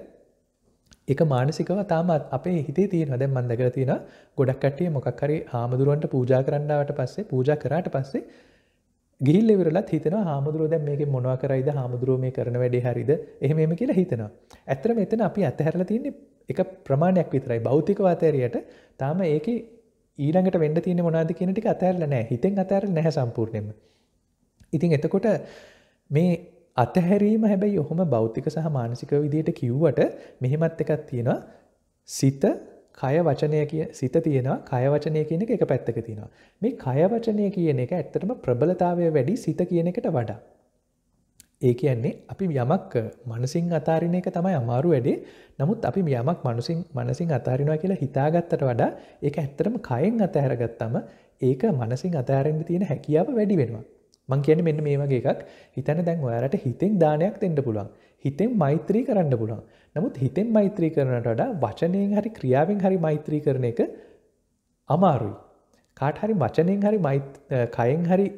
එක මානසිකව තාමත් අපේ හිතේ තියෙන හදැ මන්දකර තියෙන ගොඩක් කටේ මොකක්කරි ආමුදුරුවන්ට පූජා කරන්නාවට පස්සේ පූජා කරාට පස්සේ ගිල්ල විරලත් හිතන හාමුදුරුව දැ මේ මොනවා කරයිද හාමුදුරුව මේ කරන වැඩේ හරිද එහෙම කියලා හිතනවා ඇතර මෙතන අපි අතහැරල තියන්නේ එක ප්‍රමාණයක් විතරයි භෞතික වාතේරයට තාම ඒක ඊළඟට වෙන්න තියෙන මොනාද කියනටි අතැරල නෑ හිතෙන් අතැරල නැහැ සම්පූර්ණයම ඉතින් එතකොට මේ අතහැරීම හැබැයි ඔහොම භෞතික සහ මානසික විදියට කිව්වට මෙහෙමත් එකක් තියෙනවා සිත කය වචනය කිය සිත තියෙනවා කය වචනය කියන එක එක පැත්තක තියෙනවා මේ කය වචනය කියන එක ඇත්තටම ප්‍රබලතාවය වැඩි සිත කියන එකට වඩා ඒ කියන්නේ අපි යමක් මනසින් අතාරින එක තමයි අමාරු වැඩේ නමුත් අපි යමක් මනුසින් මනසින් අතාරිනවා කියලා හිතාගත්තට වඩා ඒක ඇත්තරම කයෙන් අතහැරගත්තම ඒක මනසින් අතාරෙන්ට තියෙන හැකියාව වැඩි වෙනවා මං කියන මෙන්න මේ වගේ එකක් හිතන දැන් ඔයාලට හිතෙන් දානයක් දෙන්න පුළුවන් හිතෙන් මෛත්‍රී කරන්න පුළුවන් නමුත් හිතෙන් මෛත්‍රී කරනට වඩා වචනයෙන් හරි ක්‍රියාවෙන් හරි මෛත්‍රී කරන එක අමාරුයි කාට හරි වචනයෙන් හරි කයෙන් හරි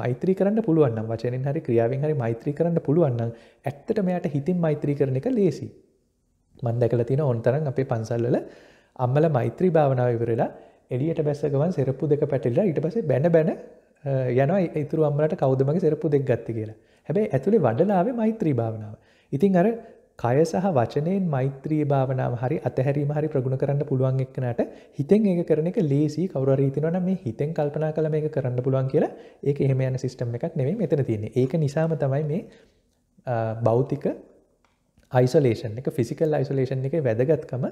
මෛත්‍රී කරන්න පුළුවන් වචනෙන් හරි ක්‍රියාවෙන් හරි මෛත්‍රී කරන්න පුළුවන්න්න ඇත්තට මෙයට හිතින් මෛත්‍රී කරන එක ලේසි මන්දැකල තින ඔන්තරන් අපේ පන්සල්වල අම්මල මෛත්‍රී භාවනාව ඉවරලා එලියට බැස්සගවන් සෙරප්පු දෙක පැටිල්ලා ඉට පසේ බැන බැන යන ඉතුර අම්මලට කවදමගේ සෙරප්පු දෙක් ගත්ති කියලා හැබැයි ඇතුළේ වඩලාවේ මෛත්‍රී භාවනාව ඉතින් අර කය සහ වචනයෙන් මෛත්‍රී භාවනාව හරි අතහැරීම හරි ප්‍රගුණ කරන්න පුළුවන් එක්කනට හිතෙන් ඒක කරන එක ලේසි කවරරීතිනවන මේ හිතෙන් කල්පනා කළ මේක කරන්න පුළුවන් කියලා ඒක එහෙම යන සිස්ටම් එකක් නෙවෙයි මෙතන තියන්නේ ඒක නිසාම තමයි මේ බෞතික යිසලේෂන් එක ෆිසිකල් යිසලේෂන් එක වැදගත්කම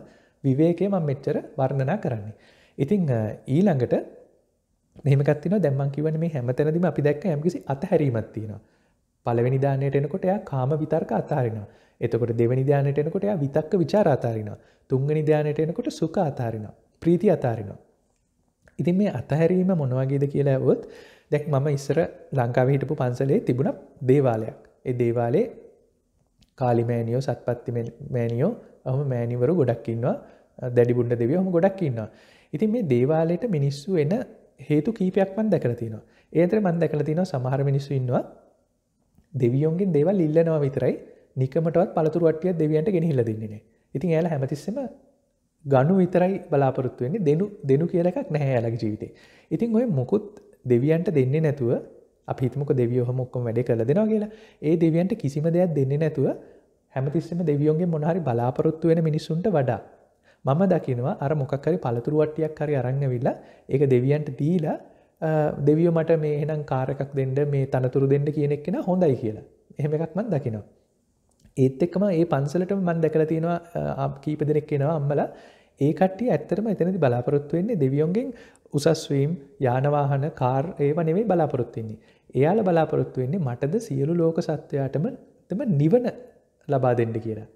විවේකය මං මෙච්චර වර්ණනා කරන්නේ ඉතිං ඊළඟට මෙමකත්තින දැම්මන් කිවන මේ හැමතැනදිම අපි දැක්ක ඇමකිසි අතහැරීමත් තියෙනවා පලවෙනි දානයට එනකොට එයා කාම විතර්ක අතාරිනවා. එතකොට දෙවැනි ධානයට එනකොට එයා විතක්ක ਵਿਚාර අතාරිනවා. තුන්වෙනි ධානයට එනකොට සුඛ අතාරිනවා. ප්‍රීති අතාරිනවා. ඉතින් මේ අතහැරීම මොන වගේද කියලා ඇහුවොත් දැන් මම ඉස්සර ලංකාවේ හිටපු පන්සලේ තිබුණ දේවාලයක්. ඒ දේවාලේ කාලි මෑණියෝ, සත්පත්ති මෑණියෝ, ඔහොම මෑණිවරු ගොඩක් ඉන්නවා. දැඩි බුණ්ඩ දෙවියෝ ඔහොම ගොඩක් ඉන්නවා. ඉතින් මේ දේවාලයට මිනිස්සු එන හේතු කීපයක් මම දැකලා තියෙනවා. ඒ අතර මම දැකලා තියෙනවා සමහර මිනිස්සු ඉන්නවා දෙවියෝන්ගෙන් දේවල් ඉල්ලනවා විතරයි නිකමටත් පළතුරුවටිය දෙවියන්ට ගෙනහිල්ල දෙන්නේන ඉතින් ඇල හැමතිස්සම ගණු විතරයි බලාපොරොත්තු වෙන්නේ දෙනු දෙනු කියලක් නැහැ ඇලගේ ජීවිතේ ඉතින් ඔය මොකුත් දෙවියන්ට දෙන්නේ නැතුව අපිහිතමක දෙවියෝ හමොක්කොම වැඩ කළ දෙෙනවා කියලා ඒ දෙවියන්ට කිසිම දෙයක් දෙන්නේ නැතුව හැමතිස්සම දෙවියෝන්ගේ මොනහරි බලාපොරොත්තු වෙන මිනිසුන්ට වඩා මම දකිනවා අර මොකක්කරි පළතුරුවට්ටියක් කරි අරංගවිල්ලා ඒ දෙවියන්ට දීලා දෙවියෝ මට මේ එහෙනම් කාරකක් දෙන්න මේ තනතුරු දෙන්න කියනෙක්ෙන හොඳයි කියලා එහෙම එකක් මන් දකිනවා. ඒත් එක්කම ඒ පන්සලට මන් දැකල තියෙනවා කීප දෙනෙක් කියෙනවා අම්මලා ඒ කට්ටි ඇත්තරම එතනති බලාපොරොත්තු වෙන්නේ දෙවියොන්ගෙන් උසස්වීම් යානවාහන කාර් ඒව නෙවෙයි බලාපොරොත්තුවෙන්නේ. එයාල බලාපොරොත්තු වෙන්නේ මටද සියලු ලෝක සත්වයාටම තම නිවන ලබා දෙන්න කියලා.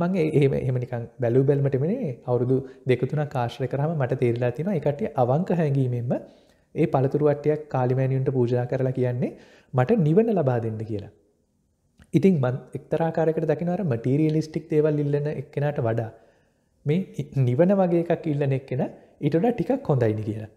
මං ඒම එමනිකං බැලූ බැල්මටමනේ අවුරුදු දෙකතුන කාශ්‍රය කරහම මට තේරලා තින එකට අවංක හැඟීමෙන්ම ඒ පළතුරුවට්ටයක් කාලිමෑනියුන්ට පූජා කරලා කියන්නේ මට නිවන ලබා දෙන්න කියලා. ඉතින් මන් එක්තරාකාරකට දකිනවර මටීරියලිස්ටික් දේවල් ඉල්ලන එක්කෙනට වඩා මේ නිවන වගේ එකක් ඉල්ලන එක්කෙන ඉටඩ ටිකක් හොඳයින කියලා.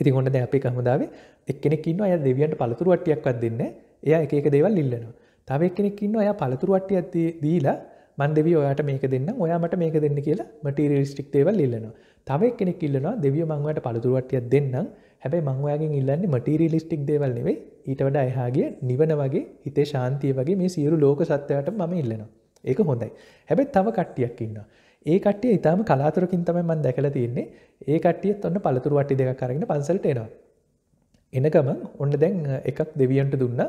ඉති හොන්න දැ අපේ කහමදාවේ එක්කෙනෙක් ඉන්න අය දෙවියන්ට පළතුරුවට්ටියක්වත් දෙන්න එය එක දේවල් ඉල්ලනවා තව එක්කෙනෙක් ඉන්න අය පළතුරුවට්ටිය දීලා මන්දව ඔයාට මේක දෙන්න ඔයාමට මේක දෙන්න කියලා මටීරියලිස්ටික් දේවල් ඉල්ලනවා තව එක්කෙනෙක් ඉල්ලනවා දෙවිය මංවට පළතුරුවට්ටිය දෙන්නම් හැබැ මංවාගෙන් ඉල්ලන්නේ මටීරිලිස්ටික් දේවල්නෙවේ ඊට වඩ එහාගේ නිවන වගේ හිතේ ශාන්තිය වගේ මේ සියරු ලෝක සත්වයට මම ඉල්ලනවා ඒක හොඳයි හැබැත් තව කට්ටියක් ඉන්න ඒ කට්ටිය ඉතාම කලාතුරකින් තමයි මන් දැකල තියන්නේ ඒ කට්ටියත් ඔන්න පළතුරු වට්ටි දෙක කරගෙන පන්සල්ට එනවා එන ගමන් ඔන්න දැන් එකක් දෙවියන්ට දුන්න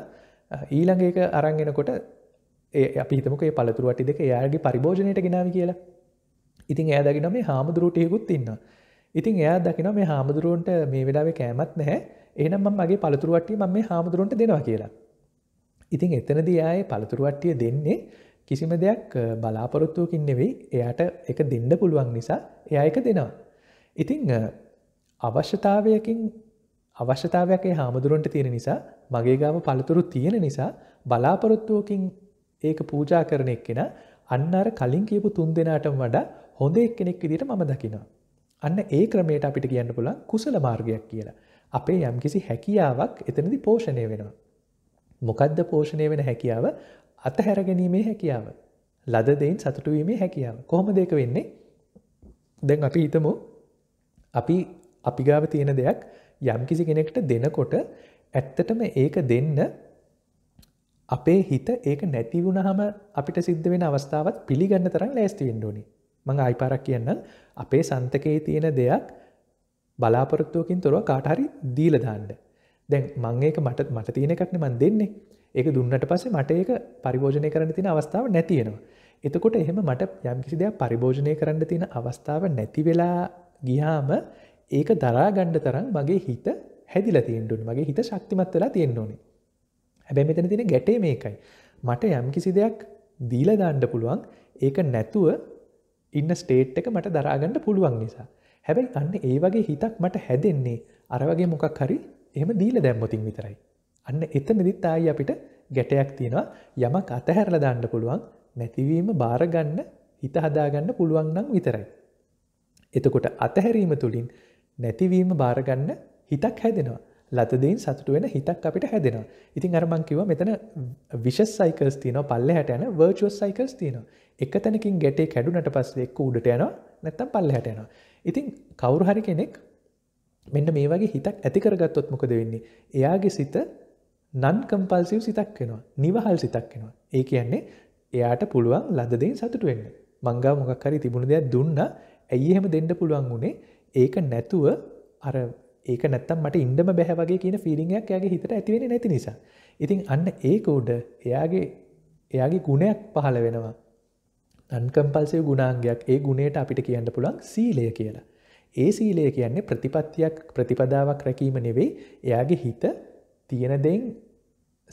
ඊළඟක අරංගෙනකොට ඒ අපිතමක පළතුරුවටි දෙක යාගේ පරිභෝජනයට ගෙනාව කියලා ඉතින් ඇදගෙන මේ හාමුදුරුවටයකුත් ඉන්නවා ඉතින් එයා දකින මේ හාමුදුරුවන්ට මේ වෙලාවේ කෑමත් නැහැ එනම් මගේ පළතුරුවට්ටිය ම මේ හාමුදුරුවන්ට දෙනවා කියලා. ඉතින් එතනද යාය පළතුරුවට්ටිය දෙන්නේ කිසිම දෙයක් බලාපොරොත්තුවකින් නෙවෙයි එයාට එක දෙන්න පුළුවන් නිසා එයා එක දෙනවා. ඉතිං අවශ්‍යතාවයකින් අවශ්‍යතාවයක් හාමුදුරුවන්ට තියෙන නිසා මගේ ගාම පළතුරු තියෙන නිසා බලාපොරොත්තුවකින් ඒක පූජා කරන එක්කෙන අන්න අර කලින් කියපු තුන් දෙනාටම වඩා හොඳ එක්කෙනෙක් විදිට මම දකිනවා. අන්න ඒ ක්‍රමයට අපිට කියන්න පුළන් කුසල මාර්ගයක් කියලා. අපේ යම්කිසි හැකියාවක් එතනදි පෝෂණය වෙනවා. මොකද්ද පෝෂණය වෙන හැකියාව අතහැර ගැනීමේ හැකියාව. ලද දෙයින් සතුටුවීමේ හැකියාව කොහොම දෙක වෙන්නේ දැන් අපි හිතමු අපි අපිගාව තියෙන දෙයක් යම්කිසි කෙනෙක්ට දෙනකොට ඇත්තටම ඒක දෙන්න අපේ හිත ඒක නැතිවුණහම අපිට සිද්ධ වෙන අවස්ථාවත් පිළිගන්න තරම් ලෑස්තිවෙන්ඩෝනිි මං අයිපාරක් කියන්න අපේ සන්තකයේ තියෙන දෙයක් බලාපොරොත්තුවකින් තොරව කාටහරි දීල දාන්න දැන් මංඒක මට මට තියෙන එකක්න මන් දෙන්නේ ඒක දුන්නට පසේ මට ඒක පරිභෝජනය කරන්න තින අවස්ථාව නැතියෙනවා එතකොට එහෙම මට යම්කිසි දෙයක් පරිභෝජනය කරන්න තියෙන අවස්ථාව නැති වෙලා ගියාම ඒක දරාගණ්ඩ තරම් මගේ හිත හැදිල තියෙන්ඩුන් මගේ හිත ශක්තිමත් වෙලා තියෙන්න්න ඕනේ හැබැ මෙතන තින ගැටේ මේකයි මට යම් කිසි දෙයක් දීලදාණ්ඩ පුළුවන් ඒක නැතුව ඉන්න ස්ටේට් එක මට දරාගන්න පුළුවන් නිසා හැබැයි අන්න ඒ වගේ හිතක් මට හැදෙන්නේ අරවගේ මොකක් හරි එහම දීල දැම්මොතින් විතරයි අන්න එත නිදිත් ආයි අපිට ගැටයක් තියෙනවා යමක් අතහැරල දාන්න පුළුවන් නැතිවීම බාරගන්න හිත හදාගන්න පුළුවන් නම් විතරයි එතකොට අතහැරීම තුළින් නැතිවීම බාරගන්න හිතක් හැදෙනවා ලතදීන් සතුට වෙන හිතක් අපිට හැදෙනවා. ඉතින් අරමං කිව මෙතන විශස් සයිකල්ස් තියන පල්ලෙහට යන වර්චුවස් සයිකල්ස් තියන එක තැනකින් ගැටේ කැඩුනට පස්සේ එක්ක උඩට යනවා නැත්තම් පල්ලෙහට යනවා. ඉතින් කවුරු හරි කෙනෙක් මෙන්න මේ වගේ හිතක් ඇතිකරගත්තොත් මොකද වෙන්නේ. එයාගේ සිත නන් කම්පල්සිව් සිතක් වෙනවා නිවහල් සිතක් වෙනවා. ඒ කියන්නේ එයාට පුළුවන් ලදදෙන් සතුට වෙන්න. මංගා මොකක් හරි තිබුණ දෙයක් දුන්න ඇයි එහෙම දෙන්න පුළුවන් වුණේ ඒක නැතුව අර ඒක නැත්තම් මට ඉන්ඩම බැහවගේ කියන ෆිලිියක් යාගේ හිතට ඇතිවෙන නැති නිසා ඉතින් අන්න ඒක උඩ එයාගේ එයාගේ ගුණයක් පහළ වෙනවා අන්කම්පල්සය ගුණාන්ගයක් ඒ ගුණයට අපිට කියන්න පුළන් සීලය කියලා ඒ සීලය කියන්නේ ප්‍රතිපත්තියක් ප්‍රතිපදාවක් රැකීම නෙවෙයි එයාගේ හිත තියෙනදෙන්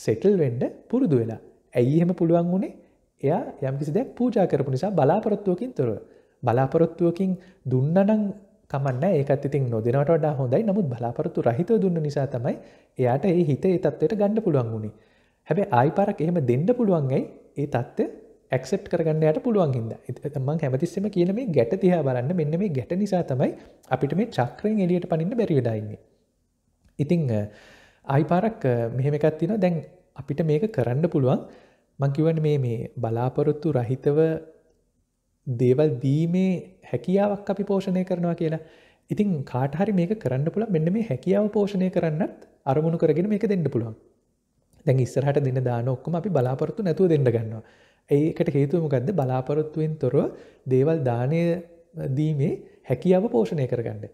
සෙටල් වෙන්ඩ පුරුදු වෙලා ඇයි එහෙම පුළුවන් වුණේ එයා යම්කිසි දෙයක් පූජා කරපු නිසා බලාපොරොත්තුවකින් තොරව බලාපොරොත්තුවකින් දුන්නනං තමන්න ඒකත් ඉතින් නොදෙනට වඩා හොඳයි නමුත් බලාපොරතු රහිතව දුන්න නිසා තමයි එයාට ඒ හිත ඒ තත්වයට ගණ්ඩ පුළුවන් වුණේ හැබැ ආයිපරක් එහෙම දෙන්න පුළුවන්ගයි ඒ තත්ත්ව ඇක්සෙප් කරගන්නයට පුළුවන් හිද තමන් හැමතිස්සම කියන මේ ගැට තිහා බලන්න මෙන්න මේ ගැට නිසා තමයි අපිට මේ චක්‍රයෙන් එලියට පනින්න බැරිවිඩයින්නේ ඉතිං ආයිපාරක් මෙහෙමකත් තින දැන් අපිට මේක කරන්න පුළුවන් මංකිවන් මේ මේ බලාපොරොත්තු රහිතව දේවල් දීමේ හැකියාවක් අපි පෝෂණය කරනවා කියලා ඉතින් කාටහරි මේක කරන්න පුළ මෙන්න මේ හැකියාව පෝෂණය කරන්නත් අරමුණු කරගෙන මේක දෙන්න පුළුවන් දැන් ඉස්සරහට දෙන්න දාන ඔක්කොම අපි බලාපොරොත්තු නැතුව දෙන්න ගන්නවා ඒකට හේතුවමකක්ද බලාපොරොත්තුවෙන් තොරව දේවල් දානය දීමේ හැකියාව පෝෂණය කරගන්න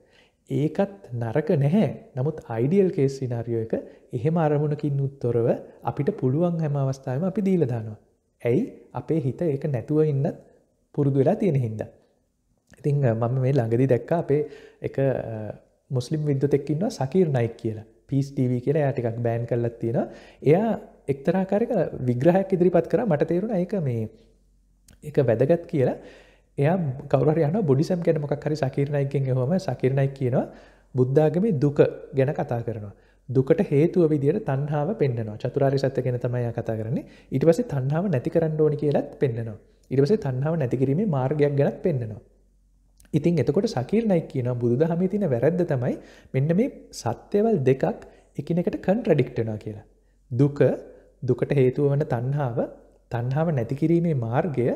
ඒකත් නරක නැහැ නමුත් අයිඩියල් කේස් විනාරියෝ එක එහෙම අරමුණකින් උත්තොරව අපිට පුළුවන් හැම අවස්ථාවම අපි දීලදානවා ඇයි අපේ හිත ඒක නැතුව ඉන්නත් පුරුදු වෙලා තියෙන හින්ද. ඉතිං මම මේ ළඟදි දැක්ක අපේ එක මුස්ලිම් විද්‍යතෙක්කින්න සකීර් නයික් කියලා පිස්ටව කියලා යාටිකක් බෑන් කල්ලත් තියෙන එයා එක්තරාකාරක විග්‍රහයක් ඉදිරිපත් කර මට තේරුණ ඒක මේ එක වැදගත් කියලා එය කවර යන බොඩිසම් කැන මොක් හරි සකීරණයකින් හොම සකරණයි කියනවා බුද්ධාගමේ දුක ගැන කතා කරනවා. දුකට හේතුව විදියට තන්හාාව පෙන්න්නනවා චතුරාරි සත්‍ය ගැන තමයි කතා කරන්නේ ඉට පස තන්හාාව නැති කරන්න ඕනි කියලත් පෙන්න්නනවා. ඉරවසේ තන්නාව නැතිකිරීමේ මාර්ගයක් ගැත් පෙන්න්නනවා. ඉතින් එතකොට සකීර්ණයි කියන බුදුදහම තින වැරද්ද තමයි මෙන්න මේ සත්‍යවල් දෙකක් එකනකට කන්ට්‍රඩික්ටනා කියලා. දුක දුකට හේතුව වන තන්හාාව තන්හාාව නැතිකිරීමේ මාර්ගය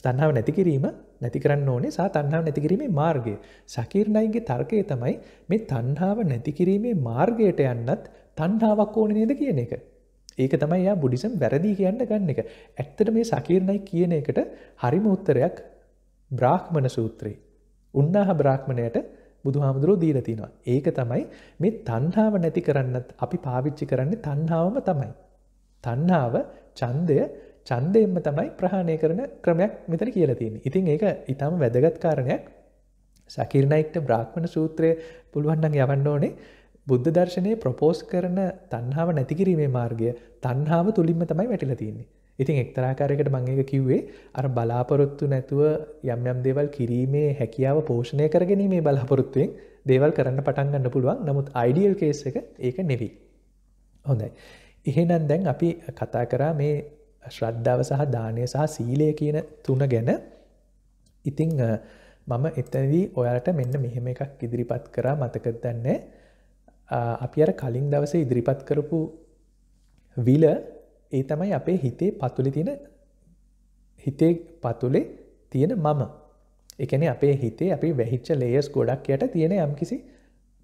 ස්තන්හාාව නැතිකිරීම නැති කරන්න ඕනේ සා තන්හාාව නැතිකිරීමේ මාර්ගය සකීර්ණයින්ගේ තර්කය තමයි මේ තන්හාාව නැතිකිරීමේ මාර්ගයට යන්නත් තන්හාාවක් ඕන නේද කියන එක ඒක තමයි යා බුඩිසම් වැරදි කියන්න ගන්න එක ඇත්තට මේ සකීරණයි කියන එකට හරිම උත්තරයක් බ්‍රාහ්මණ සූත්‍රයේ උන්නාහ බ්‍රාහ්මණයට බුදු හාමුදුරුව දීල තියෙනවා ඒක තමයි මේ තන්හාාව නැති කරන්නත් අපි පාවිච්චි කරන්නේ තන්හාාවම තමයි තන්නාව චන්දය චන්දයෙන්ම තමයි ප්‍රහාණය කරන ක්‍රමයක් මෙතන කියලා තියෙන ඉතින් ඒක ඉතාම වැදගත් කාරණයක් සකිරණයික්ට බ්‍රාහ්මණ සූත්‍රය පුළුවන්න්න යවන්න ඕනේ බුද්ධ දර්ශනය ප්‍රපෝස් කරන තන්හාාව නැතිකිරීමේ මාර්ගය තන්හාාව තුළින්ම තමයි වැටිලතින්නේ ඉතින් එක්තරාකාරයකට මංඒක කිව්වේ අර බලාපොරොත්තු නැතුව යම් යම් දේවල් කිරීමේ හැකියාව පෝෂණය කරගැනීමේ බලාපොරොත්තුවෙන් දේවල් කරන්න පටන්ගන්න පුළුවන් නමුත් අයිඩියල් කේස එක ඒක නෙවී. හොඳයි. එහෙනම් දැන් අපි කතා කරා මේ ශ්‍රද්ධාව සහ දානය සහ සීලය කියන තුන ගැන ඉතිං මම එතදී ඔයාට මෙන්න මෙහෙම එකක් ඉදිරිපත් කරා මතකදන්නේ අපි අර කලින් දවස ඉදිරිපත් කරපු විල ඒ තමයි අපේ හිතේ පතුලි තියෙන හිතේ පතුලේ තියෙන මම එකන අපේ හිතේ අපි වැහිච්ච ලේස් ගොඩක් යට තියෙන යම්කිසි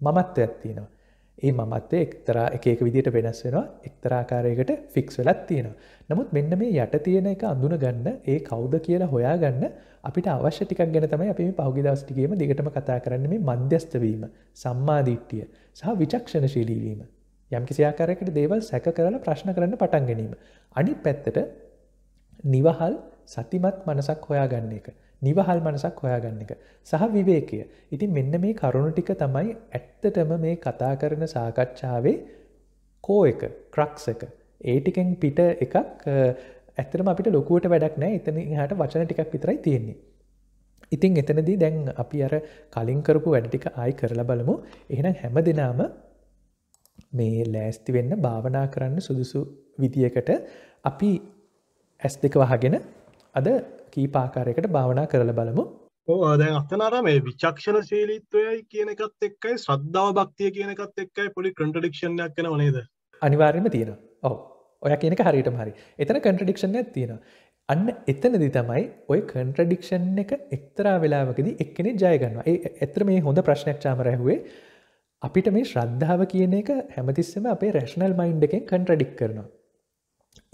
මමත්වයක් තියෙනවා ඒ මමත්තේ එක්තරා එකක විදිට වෙනස් වෙනවා එක්තරාකාරයකට ෆික්ස් වෙලත් තියෙනවා නමුත් මෙන්න මේ යට තියෙන එක අඳුන ගන්න ඒ කවුද කියලා හොයා ගන්න අපිට අවශ්‍ය ටිකක් ගැන තමයි අපි පහුගිදස්ටිගේම දිගටම කතා කරන්න මේ මධ්‍යස්ථවීම සම්මාධීට්ටිය සහ විචක්ෂණශීලී වීම. යම්කිසි ආකාරයකට දේවල් සැක කරලා ප්‍රශ්න කරන්න පටන් ගැනීම. අනිත් පැත්තට නිවහල් සතිමත් මනසක් හොයාගන්න එක. නිවහල් මනසක් හොයාගන්න එක. සහ විවේකය. ඉතින් මෙන්න මේ කරුණු ටික තමයි ඇත්තටම මේ කතා කරන සාකච්ඡාවේ කෝ එක, ක්‍රක්ස් එක. ඒ ටිකෙන් පිට එකක් ඇත්තටම අපිට ලොකුවට වැඩක් නෑ. එතන හට වචන ටිකක් විතරයි තියෙන්නේ. ඉතින් එතනදී දැන් අපි අර කලින් කරපු වැඩටික ආයි කරලා බලමු එහෙනම් හැම දෙනාම මේ ලෑස්ති වෙන්න භාවනා කරන්න සුදුසු විදියකට අපි ඇස් දෙක වහගෙන අද කීපාකාරයකට භාවනා කරලා බලමු ඕදැ අතනර මේ විචක්ෂණ ශීලිත්වයයි කියන එකත් එක්කයි ශ්‍රද්ධාව භක්තිය කියන එකත් එක්කයි පොලි කටඩික්ෂණයක් කන වනේද අනිවාර්යම තියෙන ඔව ඔය කියනක හරිට හරි එතන කටඩික්ෂණයක් තියෙනවා අන්න එතනදි තමයි ඔය කන්ට්‍රඩික්ෂන් එක එක්තරා වෙලාවකද එක්කෙනෙ ජයගන්නවා ඒ ඇතර මේ හොඳ ප්‍රශ්නයක්ෂාම රැහුවේ අපිට මේ ශ්‍රද්ධාව කියන එක හැමතිස්සම අපේ රැශ්නල් මයින්් එකෙන් කන්ට්‍රඩික් කරනවා.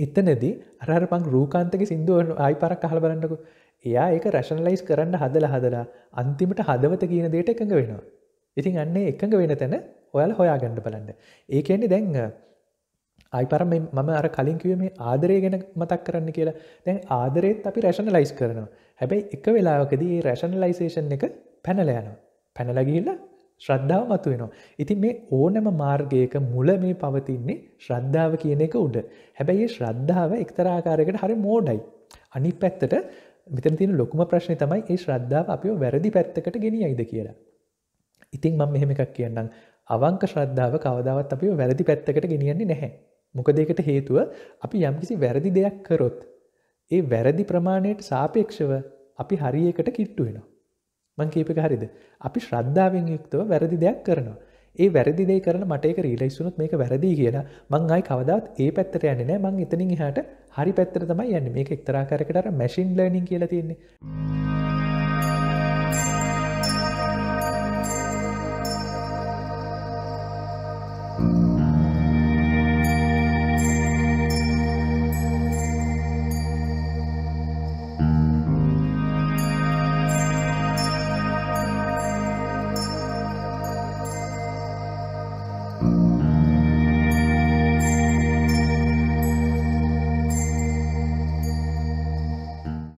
එතනද අරර පං රූකාන්තක සිින්දුවන ආයි පරක් කහල බලන්නකු එයා ඒක රැශනලයිස් කරන්න හදල හදලා අන්තිමට හදවත කියන දේට එකඟ වෙනවා. ඉතින් අන්නේ එකඟ වෙන තැන ඔයාල හොයා ගණඩ බලන්න. ඒකන්නේ දැන්හ. අයිපර මම අර කලින් කිව මේ ආදරය ගැන මතක් කරන්න කියලා දැන් ආදරයත් අපි රැෂණ ලයිස් කරනවා හැබැයි එක වෙලාවකදී රැෂණ ලයිසේෂන් එක පැනලයනවා පැනලගිල්ල ශ්‍රද්ධාව මතුවෙනවා ඉතින් මේ ඕනම මාර්ගයක මුල මේ පවතින්නේ ශ්‍රද්ධාව කියන එක උඩ හැබැයි ශ්‍රද්ධාව එක්තරාකාරයකට හරි මෝඩයි අනි පැත්තට මෙතන තියෙන ලොකුම ප්‍රශ්නය තමයි ඒ ශ්‍රද්ධාව අපිෝ වැරදි පැත්තකට ගෙනියයිද කියලා. ඉතින් මම මෙහෙම එකක් කියන්නම් අවංක ශ්‍රද්ධාව කවදාවත් අපිෝ වැරදි පැත්තකට ගෙනියන්නේ නැහැ. මොකද ඒකට හේතුව අපි යම්කිසි වැරදි දෙයක් කරොත්. ඒ වැරදි ප්‍රමාණයට සාපේක්ෂව අපි හරියකට කිට්ටු වෙනවා. මං කීපක හරිද. අපි ශ්‍රද්ධාවෙන් යුක්තව වැරදි දෙයක් කරනවා. ඒ වැරදිදේ කරන මටේක රීලයිස්සුනුත් මේක වැරදිී කියලා මං අයි කවදත් ඒ පැත්තර යන්නේ නෑ මං එතනින් හට හරි පැත්තර තමයි යන්න මේක එක්තරාකරකට මැසින් ලනිින් කියලා තියෙන්නේ.